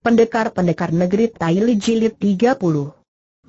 Pendekar-pendekar negeri Taili Jilid 30.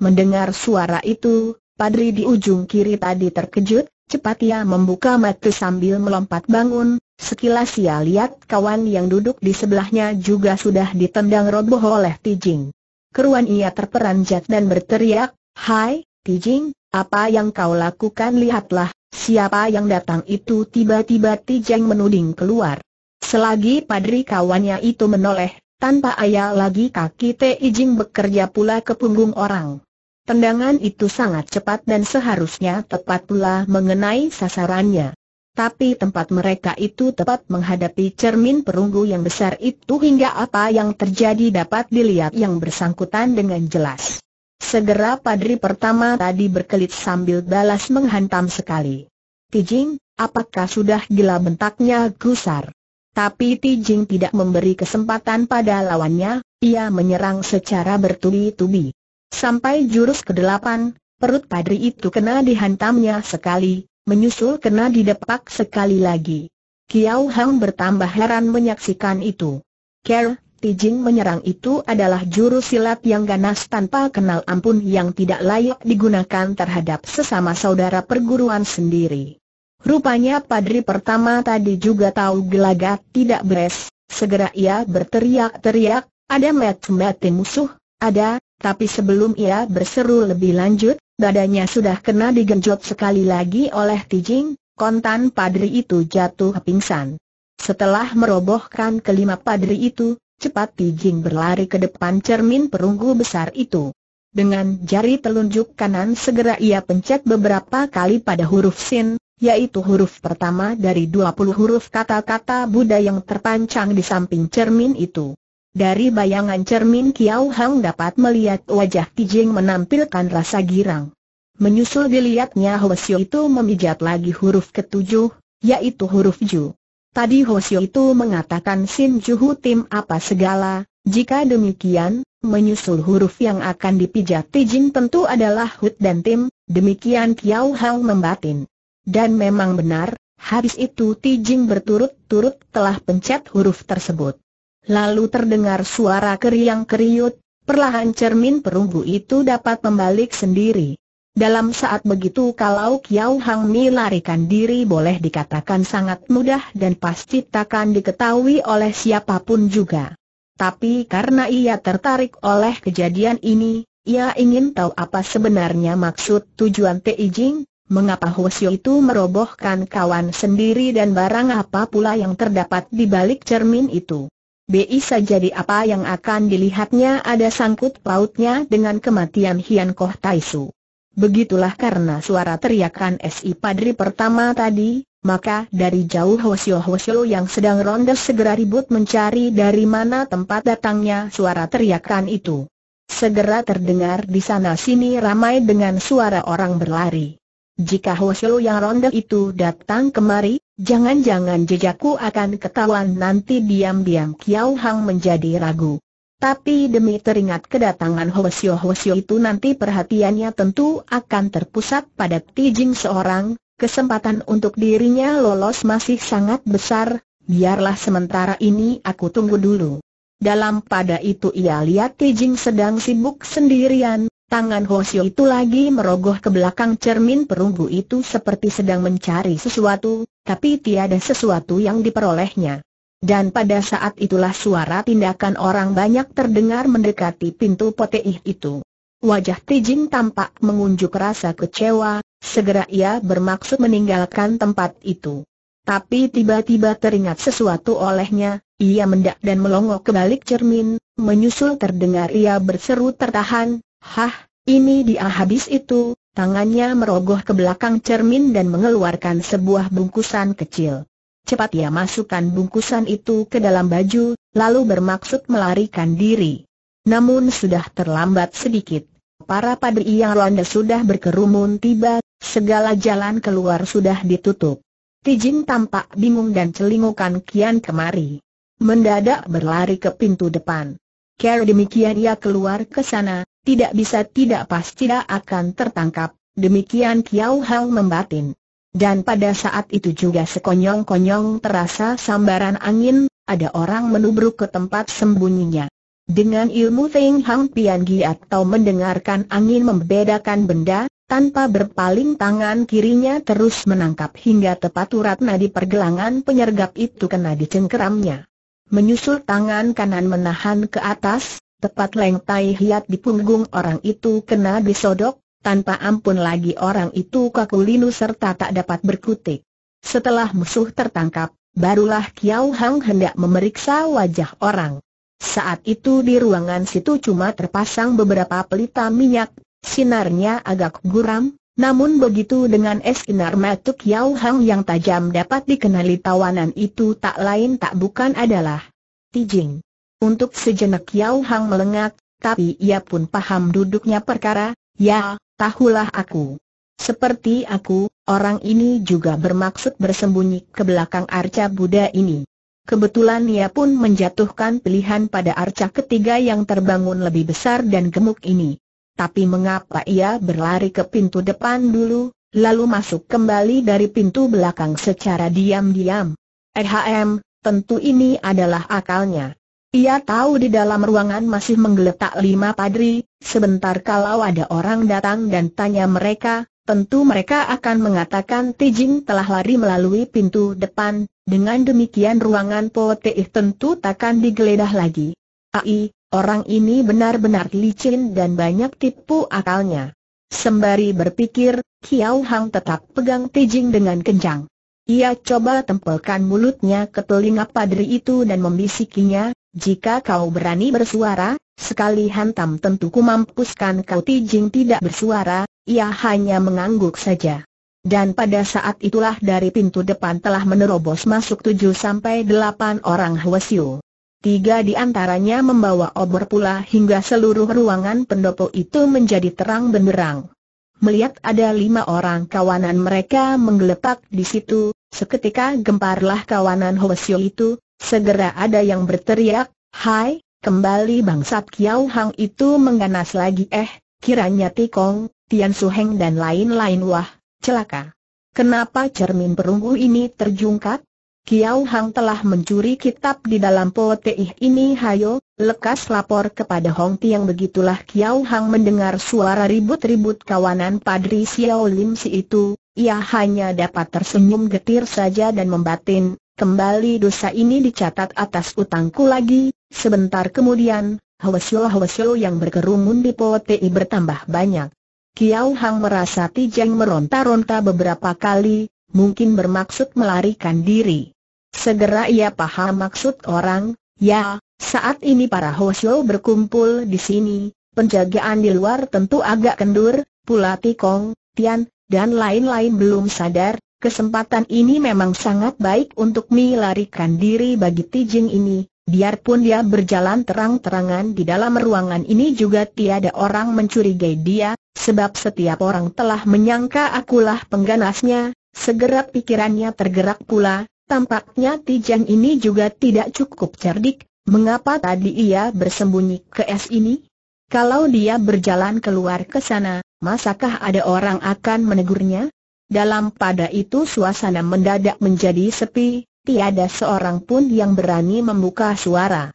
Mendengar suara itu, Padri di ujung kiri tadi terkejut, cepat ia membuka mata sambil melompat bangun, sekilas ia lihat kawan yang duduk di sebelahnya juga sudah ditendang roboh oleh Tijing. Keruan ia terperanjat dan berteriak, Hai, Tijing, apa yang kau lakukan lihatlah, siapa yang datang itu tiba-tiba Tijing menuding keluar. Selagi padri kawannya itu menoleh, tanpa ayah lagi kaki Te Ijing bekerja pula ke punggung orang. Tendangan itu sangat cepat dan seharusnya tepat pula mengenai sasarannya. Tapi tempat mereka itu tepat menghadapi cermin perunggu yang besar itu hingga apa yang terjadi dapat dilihat yang bersangkutan dengan jelas. Segera padri pertama tadi berkelit sambil balas menghantam sekali. Tijing, apakah sudah gila bentaknya gusar? Tapi Tijing tidak memberi kesempatan pada lawannya, ia menyerang secara bertubi-tubi. Sampai jurus ke-8, perut padri itu kena dihantamnya sekali, menyusul kena didepak sekali lagi. Kiao Hang bertambah heran menyaksikan itu. Ker, Tijing menyerang itu adalah jurus silat yang ganas tanpa kenal ampun yang tidak layak digunakan terhadap sesama saudara perguruan sendiri. Rupanya padri pertama tadi juga tahu gelagat tidak beres, segera ia berteriak-teriak, ada met mati musuh, ada, tapi sebelum ia berseru lebih lanjut, badannya sudah kena digenjot sekali lagi oleh Tijing, kontan padri itu jatuh pingsan. Setelah merobohkan kelima padri itu, cepat Tijing berlari ke depan cermin perunggu besar itu. Dengan jari telunjuk kanan segera ia pencet beberapa kali pada huruf sin, yaitu huruf pertama dari 20 huruf kata-kata Buddha yang terpancang di samping cermin itu. Dari bayangan cermin Kiao Hang dapat melihat wajah Kijing menampilkan rasa girang. Menyusul dilihatnya Hoshio itu memijat lagi huruf ketujuh, yaitu huruf Ju. Tadi Hoshio itu mengatakan Sin Juhu tim apa segala, jika demikian, menyusul huruf yang akan dipijat Tijing tentu adalah Hut dan Tim, demikian Kiao Hang membatin. Dan memang benar, habis itu Tijing berturut-turut telah pencet huruf tersebut. Lalu terdengar suara keriang keriut, perlahan cermin perunggu itu dapat membalik sendiri. Dalam saat begitu kalau Kiao Hang Mi larikan diri boleh dikatakan sangat mudah dan pasti takkan diketahui oleh siapapun juga. Tapi karena ia tertarik oleh kejadian ini, ia ingin tahu apa sebenarnya maksud tujuan Tijing mengapa Hosio itu merobohkan kawan sendiri dan barang apa pula yang terdapat di balik cermin itu. Bisa jadi apa yang akan dilihatnya ada sangkut pautnya dengan kematian Hian Koh Taisu. Begitulah karena suara teriakan S.I. Padri pertama tadi, maka dari jauh Hosio-Hosio yang sedang ronda segera ribut mencari dari mana tempat datangnya suara teriakan itu. Segera terdengar di sana-sini ramai dengan suara orang berlari. Jika Hoshio yang ronde itu datang kemari, jangan-jangan jejakku akan ketahuan nanti diam-diam Kiao Hang menjadi ragu. Tapi demi teringat kedatangan Hoshio Hoshio itu nanti perhatiannya tentu akan terpusat pada Tijing seorang, kesempatan untuk dirinya lolos masih sangat besar, biarlah sementara ini aku tunggu dulu. Dalam pada itu ia lihat Tijing sedang sibuk sendirian, Tangan Hoshio itu lagi merogoh ke belakang cermin perunggu itu seperti sedang mencari sesuatu, tapi tiada sesuatu yang diperolehnya. Dan pada saat itulah suara tindakan orang banyak terdengar mendekati pintu poteih itu. Wajah Tijing tampak mengunjuk rasa kecewa, segera ia bermaksud meninggalkan tempat itu. Tapi tiba-tiba teringat sesuatu olehnya, ia mendak dan melongo ke balik cermin, menyusul terdengar ia berseru tertahan, Hah, ini dia habis itu, tangannya merogoh ke belakang cermin dan mengeluarkan sebuah bungkusan kecil. Cepat ia masukkan bungkusan itu ke dalam baju, lalu bermaksud melarikan diri. Namun sudah terlambat sedikit. Para padri yang ronda sudah berkerumun tiba, segala jalan keluar sudah ditutup. Tijin tampak bingung dan celingukan kian kemari. Mendadak berlari ke pintu depan. Kala demikian ia keluar ke sana, tidak bisa tidak pasti akan tertangkap, demikian Kiao Hau membatin. Dan pada saat itu juga sekonyong-konyong terasa sambaran angin, ada orang menubruk ke tempat sembunyinya. Dengan ilmu Feng Hang Pian Gi atau mendengarkan angin membedakan benda, tanpa berpaling tangan kirinya terus menangkap hingga tepat urat nadi pergelangan penyergap itu kena dicengkeramnya. Menyusul tangan kanan menahan ke atas, tepat tai hiat di punggung orang itu kena disodok, tanpa ampun lagi orang itu kaku linu serta tak dapat berkutik. Setelah musuh tertangkap, barulah Kiao Hang hendak memeriksa wajah orang. Saat itu di ruangan situ cuma terpasang beberapa pelita minyak, sinarnya agak guram, namun begitu dengan es kinar matuk Yau Hang yang tajam dapat dikenali tawanan itu tak lain tak bukan adalah Tijing. Untuk sejenak Yau Hang melengak, tapi ia pun paham duduknya perkara, ya, tahulah aku. Seperti aku, orang ini juga bermaksud bersembunyi ke belakang arca Buddha ini. Kebetulan ia pun menjatuhkan pilihan pada arca ketiga yang terbangun lebih besar dan gemuk ini tapi mengapa ia berlari ke pintu depan dulu, lalu masuk kembali dari pintu belakang secara diam-diam? Ehm, tentu ini adalah akalnya. Ia tahu di dalam ruangan masih menggeletak lima padri, sebentar kalau ada orang datang dan tanya mereka, tentu mereka akan mengatakan Tijing telah lari melalui pintu depan, dengan demikian ruangan Poteih tentu takkan digeledah lagi. Ai, Orang ini benar-benar licin dan banyak tipu akalnya. Sembari berpikir, Kiao Hang tetap pegang Tijing dengan kencang. Ia coba tempelkan mulutnya ke telinga padri itu dan membisikinya, jika kau berani bersuara, sekali hantam tentu ku mampuskan kau Tijing tidak bersuara, ia hanya mengangguk saja. Dan pada saat itulah dari pintu depan telah menerobos masuk tujuh sampai delapan orang Hwasyu. Tiga di antaranya membawa obor pula hingga seluruh ruangan pendopo itu menjadi terang benderang. Melihat ada lima orang kawanan mereka menggeletak di situ, seketika gemparlah kawanan Hoesio itu, segera ada yang berteriak, Hai, kembali bangsat Kiao Hang itu mengganas lagi eh, kiranya Tikong, Tian Heng dan lain-lain wah, celaka. Kenapa cermin perunggu ini terjungkat? Kiau Hang telah mencuri kitab di dalam poteih ini hayo, lekas lapor kepada Hong Tiang begitulah Kiau Hang mendengar suara ribut-ribut kawanan Padri Xiao Lim si itu, ia hanya dapat tersenyum getir saja dan membatin, kembali dosa ini dicatat atas utangku lagi, sebentar kemudian, hwasyo-hwasyo yang berkerumun di poteih bertambah banyak. Kiau Hang merasa Tijeng meronta-ronta beberapa kali, mungkin bermaksud melarikan diri. Segera ia paham maksud orang, ya, saat ini para Hosyo berkumpul di sini, penjagaan di luar tentu agak kendur, pula Tikong, Tian, dan lain-lain belum sadar, kesempatan ini memang sangat baik untuk melarikan diri bagi Tijing ini, biarpun dia berjalan terang-terangan di dalam ruangan ini juga tiada orang mencurigai dia, sebab setiap orang telah menyangka akulah pengganasnya, Segera pikirannya tergerak pula, tampaknya Tijang ini juga tidak cukup cerdik, mengapa tadi ia bersembunyi ke es ini? Kalau dia berjalan keluar ke sana, masakah ada orang akan menegurnya? Dalam pada itu suasana mendadak menjadi sepi, tiada seorang pun yang berani membuka suara.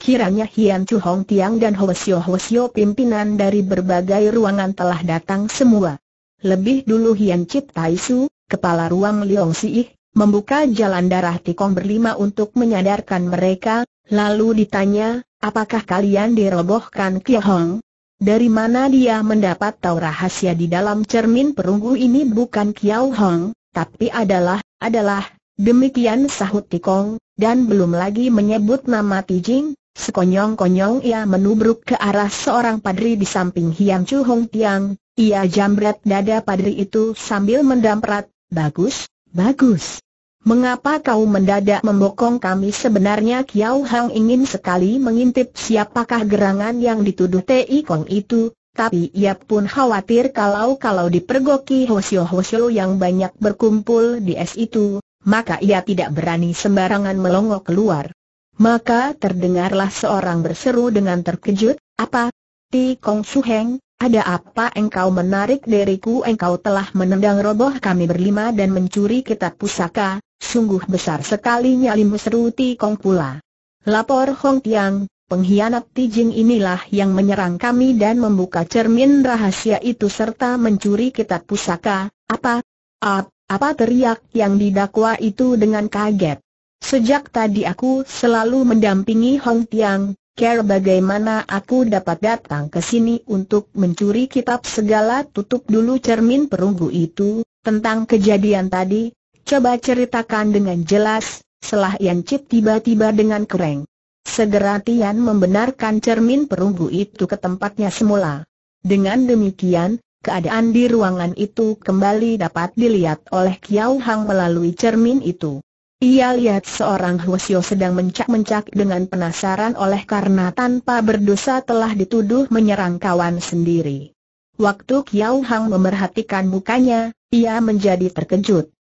Kiranya Hian Chu Hong Tiang dan Hwasyo Hwasyo pimpinan dari berbagai ruangan telah datang semua. Lebih dulu Hian Chip Tai Su, kepala ruang Liong Siih, membuka jalan darah tikong berlima untuk menyadarkan mereka, lalu ditanya, apakah kalian dirobohkan Hong? Dari mana dia mendapat tahu rahasia di dalam cermin perunggu ini bukan Kiao Hong, tapi adalah, adalah, demikian sahut Tikong, dan belum lagi menyebut nama Tijing, sekonyong-konyong ia menubruk ke arah seorang padri di samping Hiang Chu Hong Tiang, ia jambret dada padri itu sambil mendamprat, Bagus, bagus. Mengapa kau mendadak membokong kami sebenarnya Kiao Hang ingin sekali mengintip siapakah gerangan yang dituduh Tei Kong itu, tapi ia pun khawatir kalau-kalau dipergoki hosio-hosio yang banyak berkumpul di es itu, maka ia tidak berani sembarangan melongo keluar. Maka terdengarlah seorang berseru dengan terkejut, apa? Ti Kong Heng? Ada apa engkau menarik diriku? engkau telah menendang roboh kami berlima dan mencuri kitab pusaka, sungguh besar sekali nyali seru Ti Kong pula. Lapor Hong Tiang, pengkhianat Tijing inilah yang menyerang kami dan membuka cermin rahasia itu serta mencuri kitab pusaka, apa? Ap, apa teriak yang didakwa itu dengan kaget. Sejak tadi aku selalu mendampingi Hong Tiang, Care bagaimana aku dapat datang ke sini untuk mencuri kitab segala tutup dulu cermin perunggu itu, tentang kejadian tadi, coba ceritakan dengan jelas, selah Yan Cip tiba-tiba dengan kereng. Segera Tian membenarkan cermin perunggu itu ke tempatnya semula. Dengan demikian, keadaan di ruangan itu kembali dapat dilihat oleh Kiao Hang melalui cermin itu. Ia lihat seorang Hwasyo sedang mencak-mencak dengan penasaran oleh karena tanpa berdosa telah dituduh menyerang kawan sendiri. Waktu Kiao Hang memerhatikan mukanya, ia menjadi terkejut.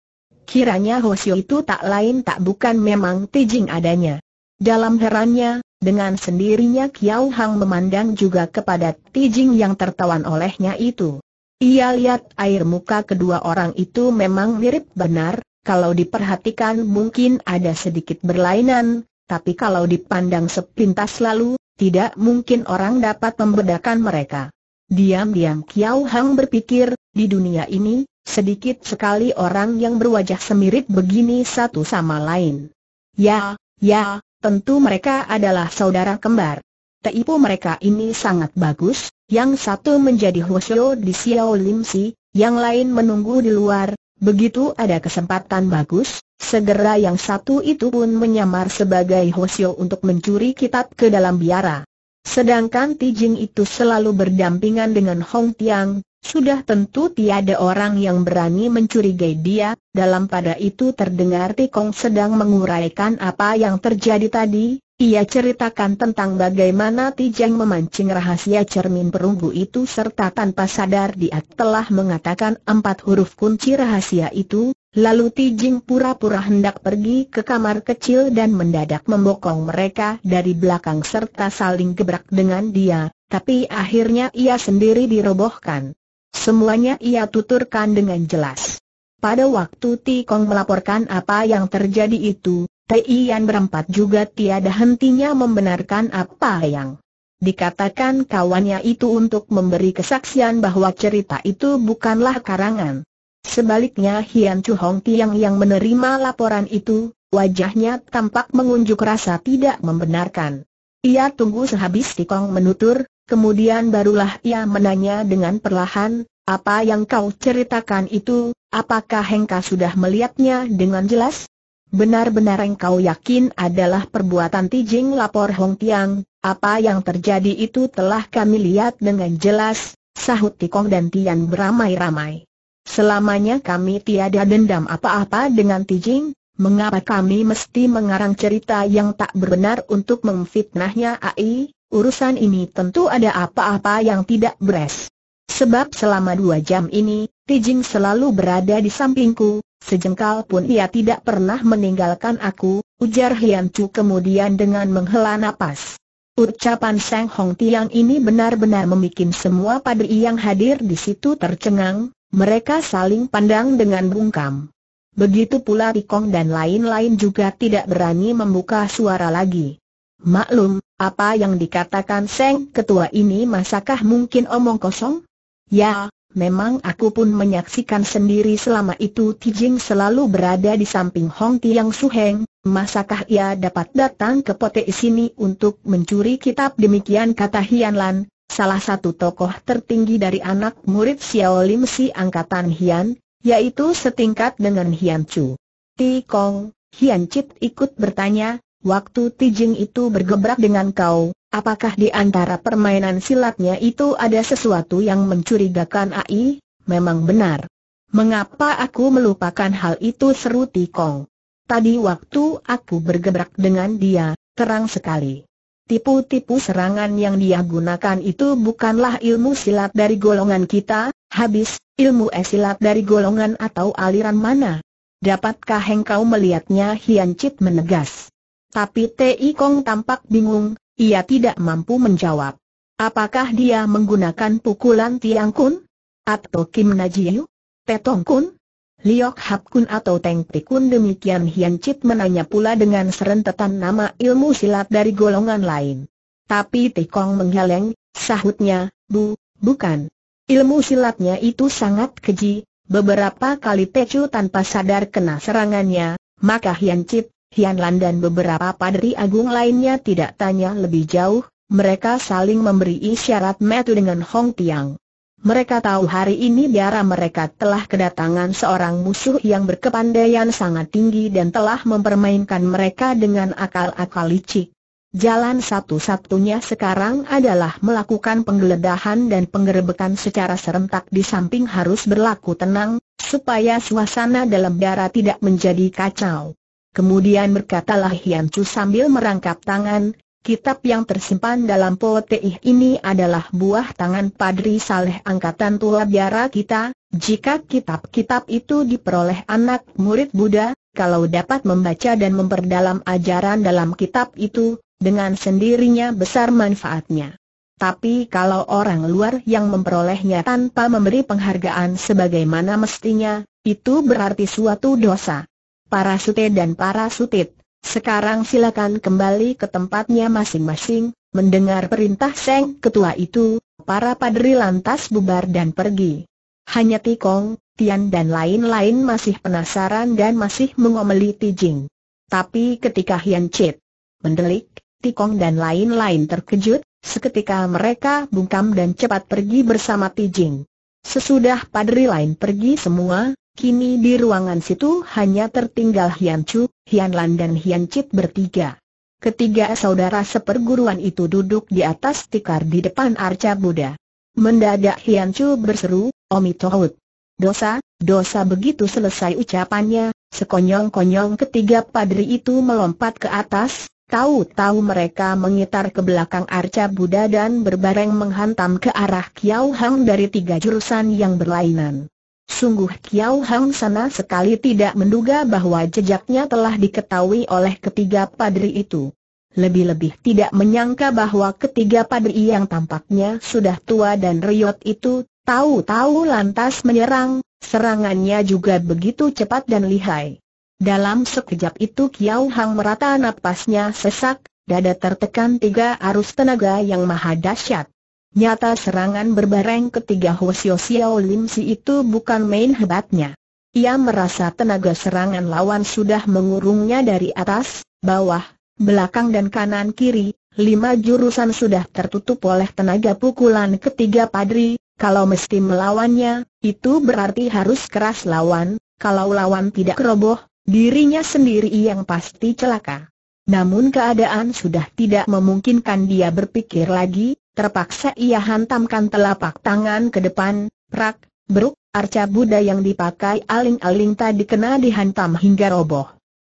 Kiranya Hwasyo itu tak lain tak bukan memang Tijing adanya. Dalam herannya, dengan sendirinya Kiao Hang memandang juga kepada Tijing yang tertawan olehnya itu. Ia lihat air muka kedua orang itu memang mirip benar, kalau diperhatikan mungkin ada sedikit berlainan, tapi kalau dipandang sepintas lalu, tidak mungkin orang dapat membedakan mereka. Diam-diam Kiao Hang berpikir, di dunia ini, sedikit sekali orang yang berwajah semirip begini satu sama lain. Ya, ya, tentu mereka adalah saudara kembar. Teipu mereka ini sangat bagus, yang satu menjadi Huosyo di Xiao Lim Si, yang lain menunggu di luar, Begitu ada kesempatan bagus, segera yang satu itu pun menyamar sebagai Hosio untuk mencuri kitab ke dalam biara. Sedangkan Tijing itu selalu berdampingan dengan Hong Tiang, sudah tentu tiada orang yang berani mencurigai dia, dalam pada itu terdengar Tikong sedang menguraikan apa yang terjadi tadi, ia ceritakan tentang bagaimana Tijang memancing rahasia cermin perunggu itu serta tanpa sadar dia telah mengatakan empat huruf kunci rahasia itu, lalu Tijing pura-pura hendak pergi ke kamar kecil dan mendadak membokong mereka dari belakang serta saling gebrak dengan dia, tapi akhirnya ia sendiri dirobohkan. Semuanya ia tuturkan dengan jelas. Pada waktu Tikong melaporkan apa yang terjadi itu, Tian berempat juga tiada hentinya membenarkan apa yang dikatakan kawannya itu untuk memberi kesaksian bahwa cerita itu bukanlah karangan. Sebaliknya Hian Chu Hong Tiang yang menerima laporan itu, wajahnya tampak mengunjuk rasa tidak membenarkan. Ia tunggu sehabis Tikong menutur, kemudian barulah ia menanya dengan perlahan, apa yang kau ceritakan itu, apakah Hengka sudah melihatnya dengan jelas? Benar-benar engkau yakin adalah perbuatan Tijing lapor Hong Tiang, apa yang terjadi itu telah kami lihat dengan jelas, sahut Tikong dan Tian beramai-ramai. Selamanya kami tiada dendam apa-apa dengan Tijing, mengapa kami mesti mengarang cerita yang tak benar untuk memfitnahnya AI, urusan ini tentu ada apa-apa yang tidak beres. Sebab selama dua jam ini, Tijing selalu berada di sampingku, Sejengkal pun ia tidak pernah meninggalkan aku, ujar Hian Chu kemudian dengan menghela nafas. Ucapan Seng Hong Tiang ini benar-benar membuat semua padri yang hadir di situ tercengang, mereka saling pandang dengan bungkam. Begitu pula Kong dan lain-lain juga tidak berani membuka suara lagi. Maklum, apa yang dikatakan Seng Ketua ini masakah mungkin omong kosong? Ya, Memang aku pun menyaksikan sendiri selama itu Ti Jing selalu berada di samping Hong Tiang Heng. masakah ia dapat datang ke pote sini untuk mencuri kitab demikian kata Hian Lan, salah satu tokoh tertinggi dari anak murid Xiao Lim Si angkatan Hian, yaitu setingkat dengan Hian Chu. Ti Kong, Hian Chit ikut bertanya, Waktu Tijing itu bergebrak dengan kau, apakah di antara permainan silatnya itu ada sesuatu yang mencurigakan AI? Memang benar. Mengapa aku melupakan hal itu seru Tikong? Tadi waktu aku bergebrak dengan dia, terang sekali. Tipu-tipu serangan yang dia gunakan itu bukanlah ilmu silat dari golongan kita, habis, ilmu esilat dari golongan atau aliran mana? Dapatkah engkau melihatnya Hian Chit menegas. Tapi Tei Kong tampak bingung, ia tidak mampu menjawab. Apakah dia menggunakan pukulan Tiang Kun? Atau Kim Najiu? Tetong Kun? Liok Hap Kun atau Teng Kun demikian Hian Chit menanya pula dengan serentetan nama ilmu silat dari golongan lain. Tapi Tei Kong menggeleng, sahutnya, bu, bukan. Ilmu silatnya itu sangat keji, beberapa kali Tecu tanpa sadar kena serangannya, maka Hian Chit, Hianlan dan beberapa padri agung lainnya tidak tanya lebih jauh, mereka saling memberi isyarat metu dengan Hong Tiang. Mereka tahu hari ini biara mereka telah kedatangan seorang musuh yang berkepandaian sangat tinggi dan telah mempermainkan mereka dengan akal-akal licik. Jalan satu-satunya sekarang adalah melakukan penggeledahan dan penggerebekan secara serentak di samping harus berlaku tenang, supaya suasana dalam biara tidak menjadi kacau. Kemudian berkatalah Hian Chu sambil merangkap tangan, kitab yang tersimpan dalam poteih ini adalah buah tangan Padri Saleh Angkatan Tua Biara kita, jika kitab-kitab itu diperoleh anak murid Buddha, kalau dapat membaca dan memperdalam ajaran dalam kitab itu, dengan sendirinya besar manfaatnya. Tapi kalau orang luar yang memperolehnya tanpa memberi penghargaan sebagaimana mestinya, itu berarti suatu dosa. Para sutet dan para sutit, sekarang silakan kembali ke tempatnya masing-masing, mendengar perintah Seng Ketua itu, para padri lantas bubar dan pergi. Hanya Tikong, Tian dan lain-lain masih penasaran dan masih mengomeli Tijing. Tapi ketika Hian Chit mendelik, Tikong dan lain-lain terkejut, seketika mereka bungkam dan cepat pergi bersama Tijing. Sesudah padri lain pergi semua, Kini di ruangan situ hanya tertinggal Hian Chu, Hian Lan dan Hian Chit bertiga. Ketiga saudara seperguruan itu duduk di atas tikar di depan arca Buddha. Mendadak Hian Chu berseru, Tohut. Dosa, dosa begitu selesai ucapannya, sekonyong-konyong ketiga padri itu melompat ke atas, tahu-tahu mereka mengitar ke belakang arca Buddha dan berbareng menghantam ke arah Kiao Hang dari tiga jurusan yang berlainan. Sungguh Kiao Hang sana sekali tidak menduga bahwa jejaknya telah diketahui oleh ketiga padri itu. Lebih-lebih tidak menyangka bahwa ketiga padri yang tampaknya sudah tua dan riot itu, tahu-tahu lantas menyerang, serangannya juga begitu cepat dan lihai. Dalam sekejap itu Kiao Hang merata napasnya sesak, dada tertekan tiga arus tenaga yang maha dahsyat. Nyata serangan berbareng ketiga Hwasyo Xiao Lim Si itu bukan main hebatnya. Ia merasa tenaga serangan lawan sudah mengurungnya dari atas, bawah, belakang dan kanan kiri, lima jurusan sudah tertutup oleh tenaga pukulan ketiga padri, kalau mesti melawannya, itu berarti harus keras lawan, kalau lawan tidak roboh, dirinya sendiri yang pasti celaka. Namun keadaan sudah tidak memungkinkan dia berpikir lagi, Terpaksa ia hantamkan telapak tangan ke depan, prak, beruk, arca Buddha yang dipakai aling-aling tadi kena dihantam hingga roboh.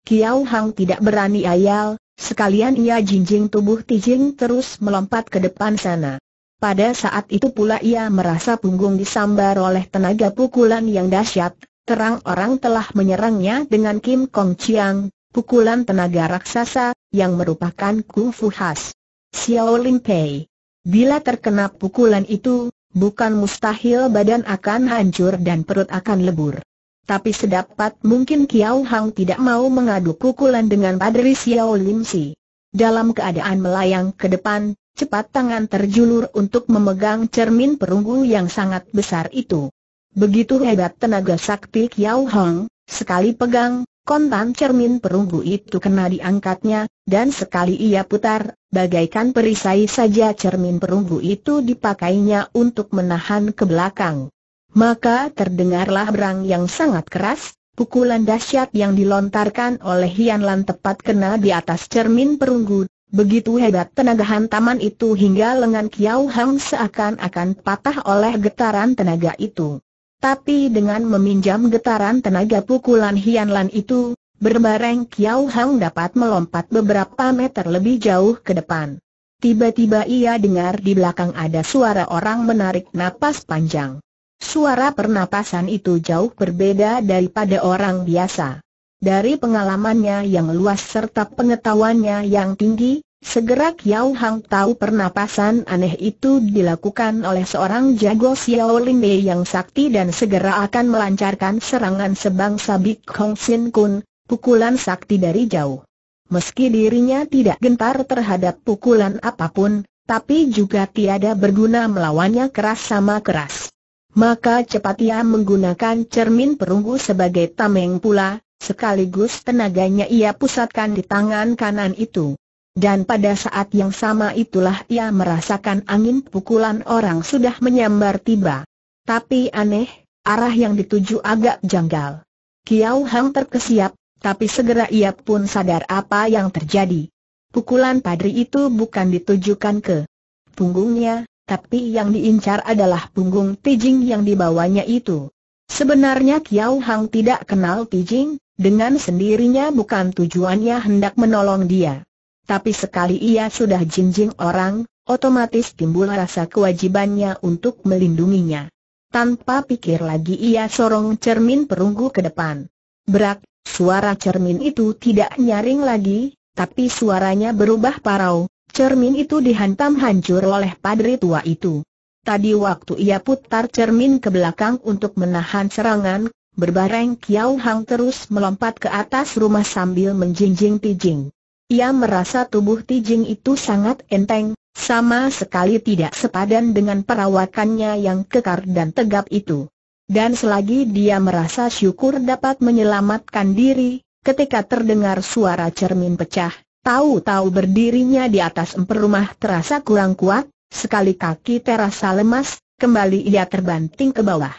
Kiao Hang tidak berani ayal, sekalian ia jinjing tubuh Tijing terus melompat ke depan sana. Pada saat itu pula ia merasa punggung disambar oleh tenaga pukulan yang dahsyat, terang orang telah menyerangnya dengan Kim Kong Chiang, pukulan tenaga raksasa, yang merupakan kung fu khas. Xiao Lin Pei Bila terkena pukulan itu, bukan mustahil badan akan hancur dan perut akan lebur. Tapi sedapat mungkin Kiao Hang tidak mau mengadu pukulan dengan Padri Xiao Lim Si. Dalam keadaan melayang ke depan, cepat tangan terjulur untuk memegang cermin perunggu yang sangat besar itu. Begitu hebat tenaga sakti Kiao Hang, sekali pegang, Kontan cermin perunggu itu kena diangkatnya, dan sekali ia putar, bagaikan perisai saja cermin perunggu itu dipakainya untuk menahan ke belakang. Maka terdengarlah berang yang sangat keras, pukulan dahsyat yang dilontarkan oleh Hian Lan tepat kena di atas cermin perunggu. Begitu hebat tenaga hantaman itu hingga lengan Kiau Hang seakan-akan patah oleh getaran tenaga itu. Tapi dengan meminjam getaran tenaga pukulan Hianlan itu, berbareng Kiao Hang dapat melompat beberapa meter lebih jauh ke depan. Tiba-tiba ia dengar di belakang ada suara orang menarik napas panjang. Suara pernapasan itu jauh berbeda daripada orang biasa. Dari pengalamannya yang luas serta pengetahuannya yang tinggi, Segera Kiao Hang tahu pernapasan aneh itu dilakukan oleh seorang jago Xiao Mei yang sakti dan segera akan melancarkan serangan sebangsa Big Hong Sin Kun, pukulan sakti dari jauh. Meski dirinya tidak gentar terhadap pukulan apapun, tapi juga tiada berguna melawannya keras sama keras. Maka cepat ia menggunakan cermin perunggu sebagai tameng pula, sekaligus tenaganya ia pusatkan di tangan kanan itu. Dan pada saat yang sama itulah ia merasakan angin pukulan orang sudah menyambar tiba. Tapi aneh, arah yang dituju agak janggal. Kiao Hang terkesiap, tapi segera ia pun sadar apa yang terjadi. Pukulan padri itu bukan ditujukan ke punggungnya, tapi yang diincar adalah punggung Tijing yang dibawanya itu. Sebenarnya Kiao Hang tidak kenal Tijing, dengan sendirinya bukan tujuannya hendak menolong dia. Tapi sekali ia sudah jinjing orang, otomatis timbul rasa kewajibannya untuk melindunginya. Tanpa pikir lagi ia sorong cermin perunggu ke depan. Berak, suara cermin itu tidak nyaring lagi, tapi suaranya berubah parau, cermin itu dihantam hancur oleh padri tua itu. Tadi waktu ia putar cermin ke belakang untuk menahan serangan, berbareng Kiao Hang terus melompat ke atas rumah sambil menjinjing-tijing. Ia merasa tubuh Tijing itu sangat enteng, sama sekali tidak sepadan dengan perawakannya yang kekar dan tegap itu. Dan selagi dia merasa syukur dapat menyelamatkan diri, ketika terdengar suara cermin pecah, tahu-tahu berdirinya di atas emper rumah terasa kurang kuat, sekali kaki terasa lemas, kembali ia terbanting ke bawah.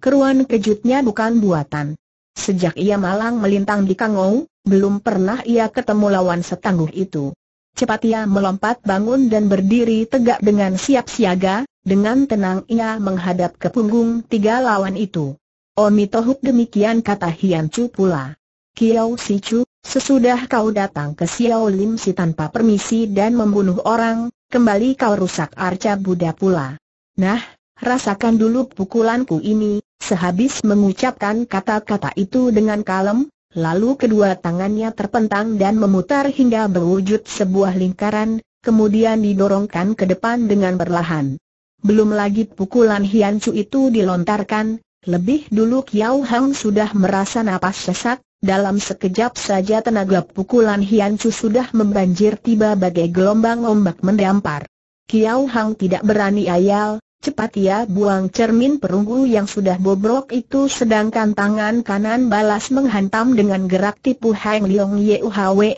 Keruan kejutnya bukan buatan. Sejak ia malang melintang di Kangou, belum pernah ia ketemu lawan setangguh itu. Cepat ia melompat bangun dan berdiri tegak dengan siap siaga, dengan tenang ia menghadap ke punggung tiga lawan itu. Omi Tohuk demikian kata Hian Chu pula. Kiao Si Chu, sesudah kau datang ke Xiao Lim Si tanpa permisi dan membunuh orang, kembali kau rusak arca Buddha pula. Nah, rasakan dulu pukulanku ini, sehabis mengucapkan kata-kata itu dengan kalem, lalu kedua tangannya terpentang dan memutar hingga berwujud sebuah lingkaran, kemudian didorongkan ke depan dengan perlahan. Belum lagi pukulan Chu itu dilontarkan, lebih dulu Kiao Hang sudah merasa napas sesak, dalam sekejap saja tenaga pukulan Chu sudah membanjir tiba bagai gelombang ombak mendampar. Kiao Hang tidak berani ayal, Cepat ia ya, buang cermin perunggu yang sudah bobrok itu sedangkan tangan kanan balas menghantam dengan gerak tipu Heng Leong Yuhwe,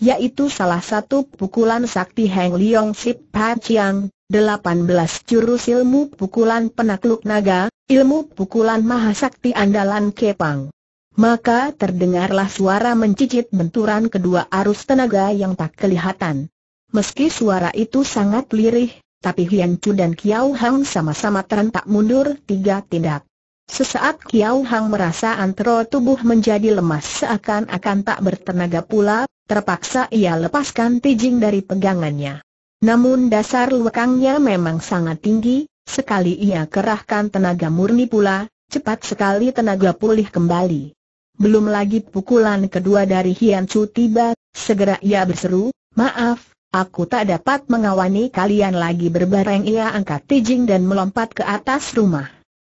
yaitu salah satu pukulan sakti Heng Leong Sip Paciang, 18 jurus ilmu pukulan penakluk naga, ilmu pukulan maha sakti andalan Kepang. Maka terdengarlah suara mencicit benturan kedua arus tenaga yang tak kelihatan. Meski suara itu sangat lirih, tapi Hian Chu dan Kiao Hang sama-sama terentak mundur tiga tindak. Sesaat Kiao Hang merasa antro tubuh menjadi lemas seakan-akan tak bertenaga pula, terpaksa ia lepaskan tijing dari pegangannya. Namun dasar lekangnya memang sangat tinggi, sekali ia kerahkan tenaga murni pula, cepat sekali tenaga pulih kembali. Belum lagi pukulan kedua dari Hian Chu tiba, segera ia berseru, maaf, Aku tak dapat mengawani kalian lagi berbareng ia angkat tijing dan melompat ke atas rumah.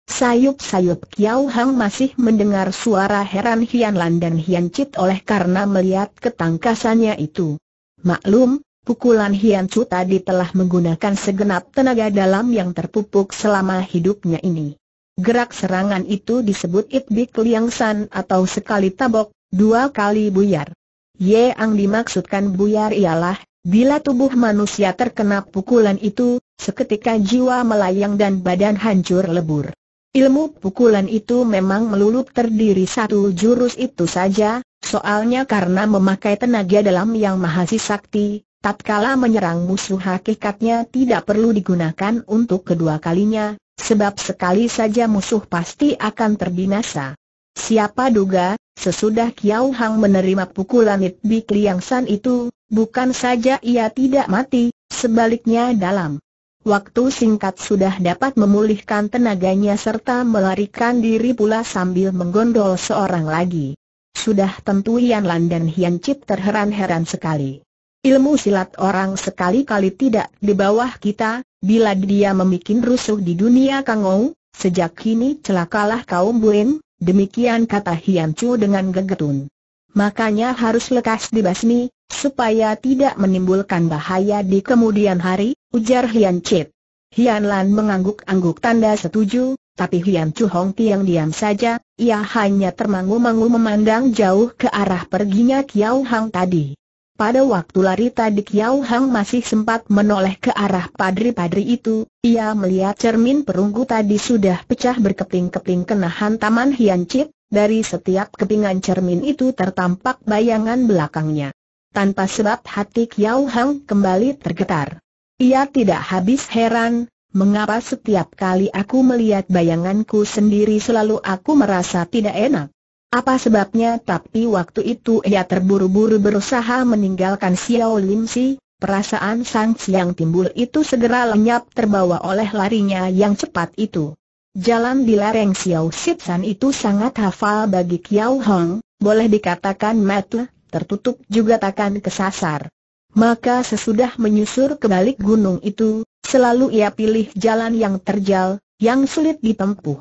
Sayup-sayup Kiao Hang masih mendengar suara heran Hian Lan dan Hian Chit oleh karena melihat ketangkasannya itu. Maklum, pukulan Hian Chu tadi telah menggunakan segenap tenaga dalam yang terpupuk selama hidupnya ini. Gerak serangan itu disebut itbik liang san atau sekali tabok, dua kali buyar. Ye ang dimaksudkan buyar ialah Bila tubuh manusia terkena pukulan itu, seketika jiwa melayang dan badan hancur lebur. Ilmu pukulan itu memang melulup terdiri satu jurus itu saja, soalnya karena memakai tenaga dalam yang mahasi sakti, tatkala menyerang musuh hakikatnya tidak perlu digunakan untuk kedua kalinya, sebab sekali saja musuh pasti akan terbinasa. Siapa duga, sesudah Kiao Hang menerima pukulan It Bik Liang San itu, bukan saja ia tidak mati, sebaliknya dalam Waktu singkat sudah dapat memulihkan tenaganya serta melarikan diri pula sambil menggondol seorang lagi. Sudah tentu Yan Lan dan Hian Chip terheran-heran sekali. Ilmu silat orang sekali-kali tidak di bawah kita, bila dia membuat rusuh di dunia Kang Kangou, sejak kini celakalah kaum Buen, Demikian kata Hian Chu dengan gegetun. Makanya harus lekas dibasmi, supaya tidak menimbulkan bahaya di kemudian hari, ujar Hian Chit. Hian Lan mengangguk-angguk tanda setuju, tapi Hian Chu Hong Tiang diam saja, ia hanya termangu-mangu memandang jauh ke arah perginya Kiao Hang tadi. Pada waktu lari tadi Kiao Hang masih sempat menoleh ke arah padri-padri itu, ia melihat cermin perunggu tadi sudah pecah berkeping-keping kena hantaman Hian Chip, dari setiap kepingan cermin itu tertampak bayangan belakangnya. Tanpa sebab hati Kiao Hang kembali tergetar. Ia tidak habis heran, mengapa setiap kali aku melihat bayanganku sendiri selalu aku merasa tidak enak. Apa sebabnya tapi waktu itu ia terburu-buru berusaha meninggalkan Xiao Lim Si, perasaan Sang yang timbul itu segera lenyap terbawa oleh larinya yang cepat itu. Jalan di lereng Xiao Sitsan itu sangat hafal bagi Xiao Hong, boleh dikatakan mata, tertutup juga takkan kesasar. Maka sesudah menyusur ke balik gunung itu, selalu ia pilih jalan yang terjal, yang sulit ditempuh.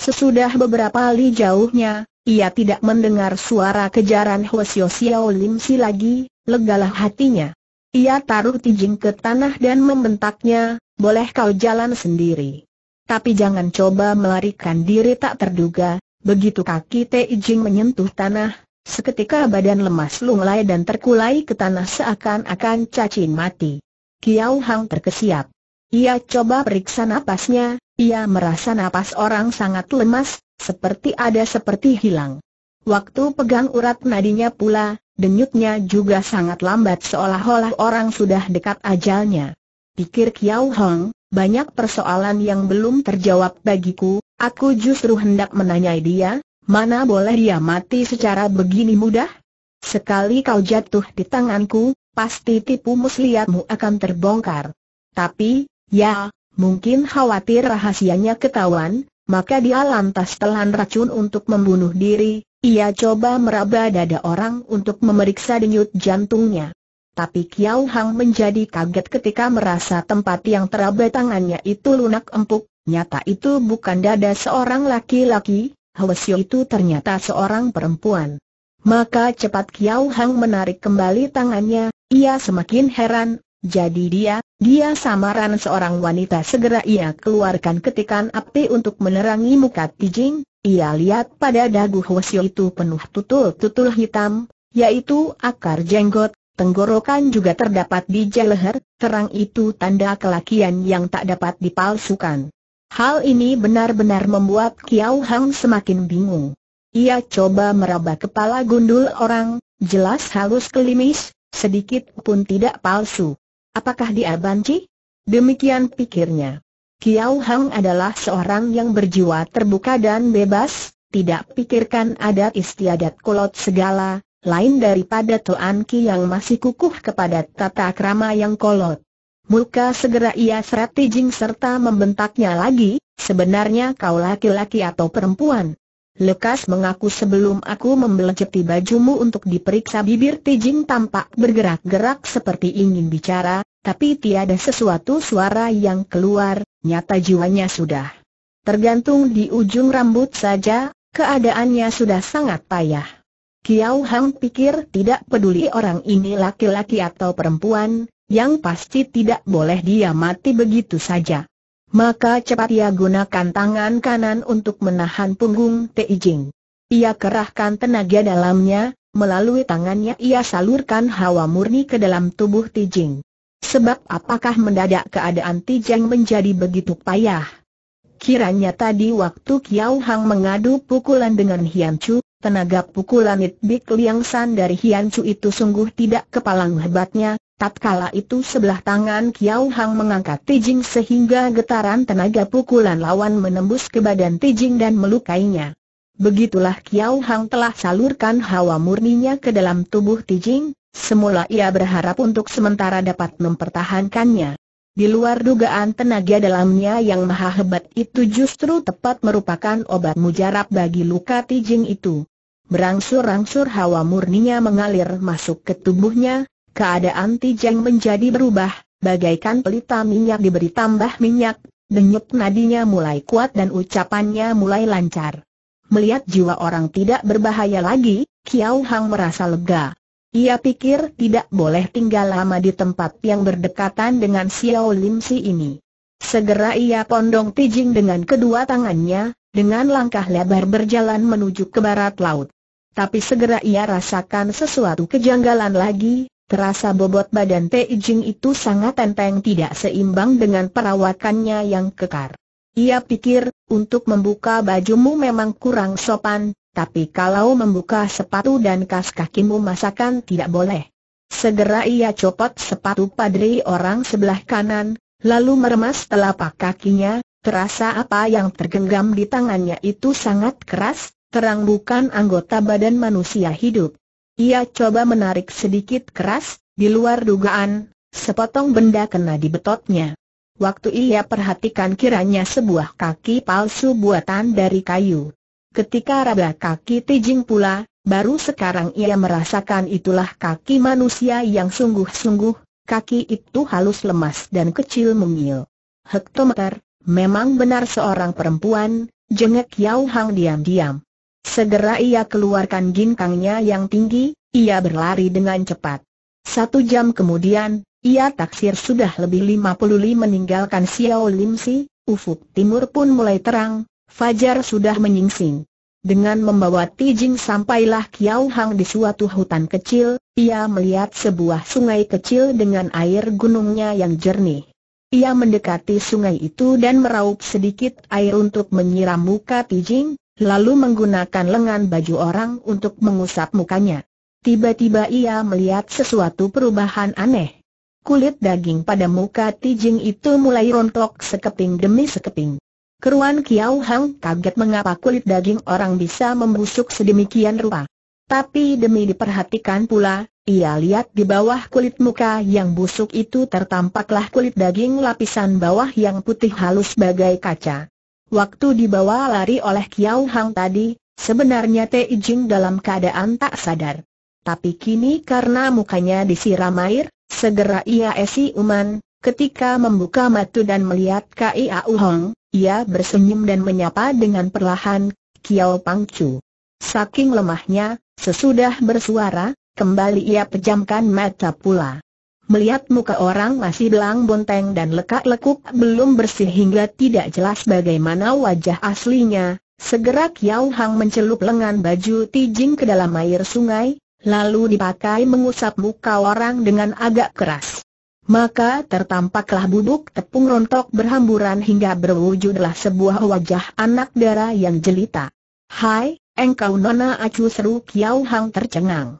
Sesudah beberapa li jauhnya, ia tidak mendengar suara kejaran Hwasyo Xiao Lim Si lagi, legalah hatinya. Ia taruh tijing ke tanah dan membentaknya, boleh kau jalan sendiri. Tapi jangan coba melarikan diri tak terduga, begitu kaki Teijing menyentuh tanah, seketika badan lemas lunglai dan terkulai ke tanah seakan-akan cacing mati. Kiao Hang terkesiap. Ia coba periksa napasnya, ia merasa napas orang sangat lemas, seperti ada seperti hilang. Waktu pegang urat nadinya pula, denyutnya juga sangat lambat seolah-olah orang sudah dekat ajalnya. Pikir Kiao Hong, banyak persoalan yang belum terjawab bagiku, aku justru hendak menanyai dia, mana boleh dia mati secara begini mudah? Sekali kau jatuh di tanganku, pasti tipu muslihatmu akan terbongkar. Tapi, ya, Mungkin khawatir rahasianya ketahuan, maka dia lantas telan racun untuk membunuh diri, ia coba meraba dada orang untuk memeriksa denyut jantungnya. Tapi Kiao Hang menjadi kaget ketika merasa tempat yang teraba tangannya itu lunak empuk, nyata itu bukan dada seorang laki-laki, Hwasyo itu ternyata seorang perempuan. Maka cepat Kiao Hang menarik kembali tangannya, ia semakin heran, jadi dia, dia samaran seorang wanita segera ia keluarkan ketikan api untuk menerangi muka Tijing, ia lihat pada dagu Hwasyo itu penuh tutul-tutul hitam, yaitu akar jenggot, tenggorokan juga terdapat di leher, terang itu tanda kelakian yang tak dapat dipalsukan. Hal ini benar-benar membuat kiau Hang semakin bingung. Ia coba meraba kepala gundul orang, jelas halus kelimis, sedikit pun tidak palsu. Apakah dia banci? Demikian pikirnya. Kiao Hang adalah seorang yang berjiwa terbuka dan bebas, tidak pikirkan adat istiadat kolot segala, lain daripada Tuan Ki yang masih kukuh kepada tata krama yang kolot. Muka segera ia serat tijing serta membentaknya lagi, sebenarnya kau laki-laki atau perempuan? Lekas mengaku sebelum aku membelejeti bajumu untuk diperiksa bibir Tijing tampak bergerak-gerak seperti ingin bicara, tapi tiada sesuatu suara yang keluar, nyata jiwanya sudah tergantung di ujung rambut saja, keadaannya sudah sangat payah. Kiau Hang pikir tidak peduli orang ini laki-laki atau perempuan, yang pasti tidak boleh dia mati begitu saja. Maka cepat ia gunakan tangan kanan untuk menahan punggung Teijing. Ia kerahkan tenaga dalamnya, melalui tangannya ia salurkan hawa murni ke dalam tubuh Teijing. Sebab apakah mendadak keadaan Teijing menjadi begitu payah? Kiranya tadi waktu Kiao Hang mengadu pukulan dengan Hian Chu, tenaga pukulan It Bik Liang San dari Hian Chu itu sungguh tidak kepalang hebatnya, Tatkala itu sebelah tangan Kiao Hang mengangkat Tijing sehingga getaran tenaga pukulan lawan menembus ke badan Tijing dan melukainya. Begitulah Kiao Hang telah salurkan hawa murninya ke dalam tubuh Tijing, semula ia berharap untuk sementara dapat mempertahankannya. Di luar dugaan tenaga dalamnya yang maha hebat itu justru tepat merupakan obat mujarab bagi luka Tijing itu. Berangsur-angsur hawa murninya mengalir masuk ke tubuhnya, Keadaan Tijeng menjadi berubah, bagaikan pelita minyak diberi tambah minyak, denyut nadinya mulai kuat dan ucapannya mulai lancar. Melihat jiwa orang tidak berbahaya lagi, Kiao Hang merasa lega. Ia pikir tidak boleh tinggal lama di tempat yang berdekatan dengan Xiao Lim Si ini. Segera ia pondong Tijing dengan kedua tangannya, dengan langkah lebar berjalan menuju ke barat laut. Tapi segera ia rasakan sesuatu kejanggalan lagi, Terasa bobot badan Pei Jing itu sangat enteng tidak seimbang dengan perawakannya yang kekar. Ia pikir, untuk membuka bajumu memang kurang sopan, tapi kalau membuka sepatu dan kas kakimu masakan tidak boleh. Segera ia copot sepatu padri orang sebelah kanan, lalu meremas telapak kakinya, terasa apa yang tergenggam di tangannya itu sangat keras, terang bukan anggota badan manusia hidup. Ia coba menarik sedikit keras, di luar dugaan, sepotong benda kena di betotnya. Waktu ia perhatikan kiranya sebuah kaki palsu buatan dari kayu. Ketika raba kaki Tijing pula, baru sekarang ia merasakan itulah kaki manusia yang sungguh-sungguh, kaki itu halus lemas dan kecil mungil. Hektometer, memang benar seorang perempuan, jengek Yau Hang diam-diam. Segera ia keluarkan ginkangnya yang tinggi, ia berlari dengan cepat. Satu jam kemudian, ia taksir sudah lebih 50 li meninggalkan Xiao Limsi. ufuk timur pun mulai terang, fajar sudah menyingsing. Dengan membawa Tijing sampailah Kiao Hang di suatu hutan kecil, ia melihat sebuah sungai kecil dengan air gunungnya yang jernih. Ia mendekati sungai itu dan meraup sedikit air untuk menyiram muka Tijing, lalu menggunakan lengan baju orang untuk mengusap mukanya. Tiba-tiba ia melihat sesuatu perubahan aneh. Kulit daging pada muka Tijing itu mulai rontok sekeping demi sekeping. Keruan Kiau Hang kaget mengapa kulit daging orang bisa membusuk sedemikian rupa. Tapi demi diperhatikan pula, ia lihat di bawah kulit muka yang busuk itu tertampaklah kulit daging lapisan bawah yang putih halus bagai kaca. Waktu dibawa lari oleh Kiao Hang tadi, sebenarnya Tei Jing dalam keadaan tak sadar. Tapi kini karena mukanya disiram air, segera ia esi uman, ketika membuka mata dan melihat Kiao Hang, ia bersenyum dan menyapa dengan perlahan, Kiao Pangcu. Saking lemahnya, sesudah bersuara, kembali ia pejamkan mata pula. Melihat muka orang masih belang bonteng dan lekak-lekuk belum bersih hingga tidak jelas bagaimana wajah aslinya, segera Kiao Hang mencelup lengan baju Tijing ke dalam air sungai, lalu dipakai mengusap muka orang dengan agak keras. Maka tertampaklah bubuk tepung rontok berhamburan hingga berwujudlah sebuah wajah anak dara yang jelita. Hai, engkau Nona Acu seru Kiao Hang tercengang.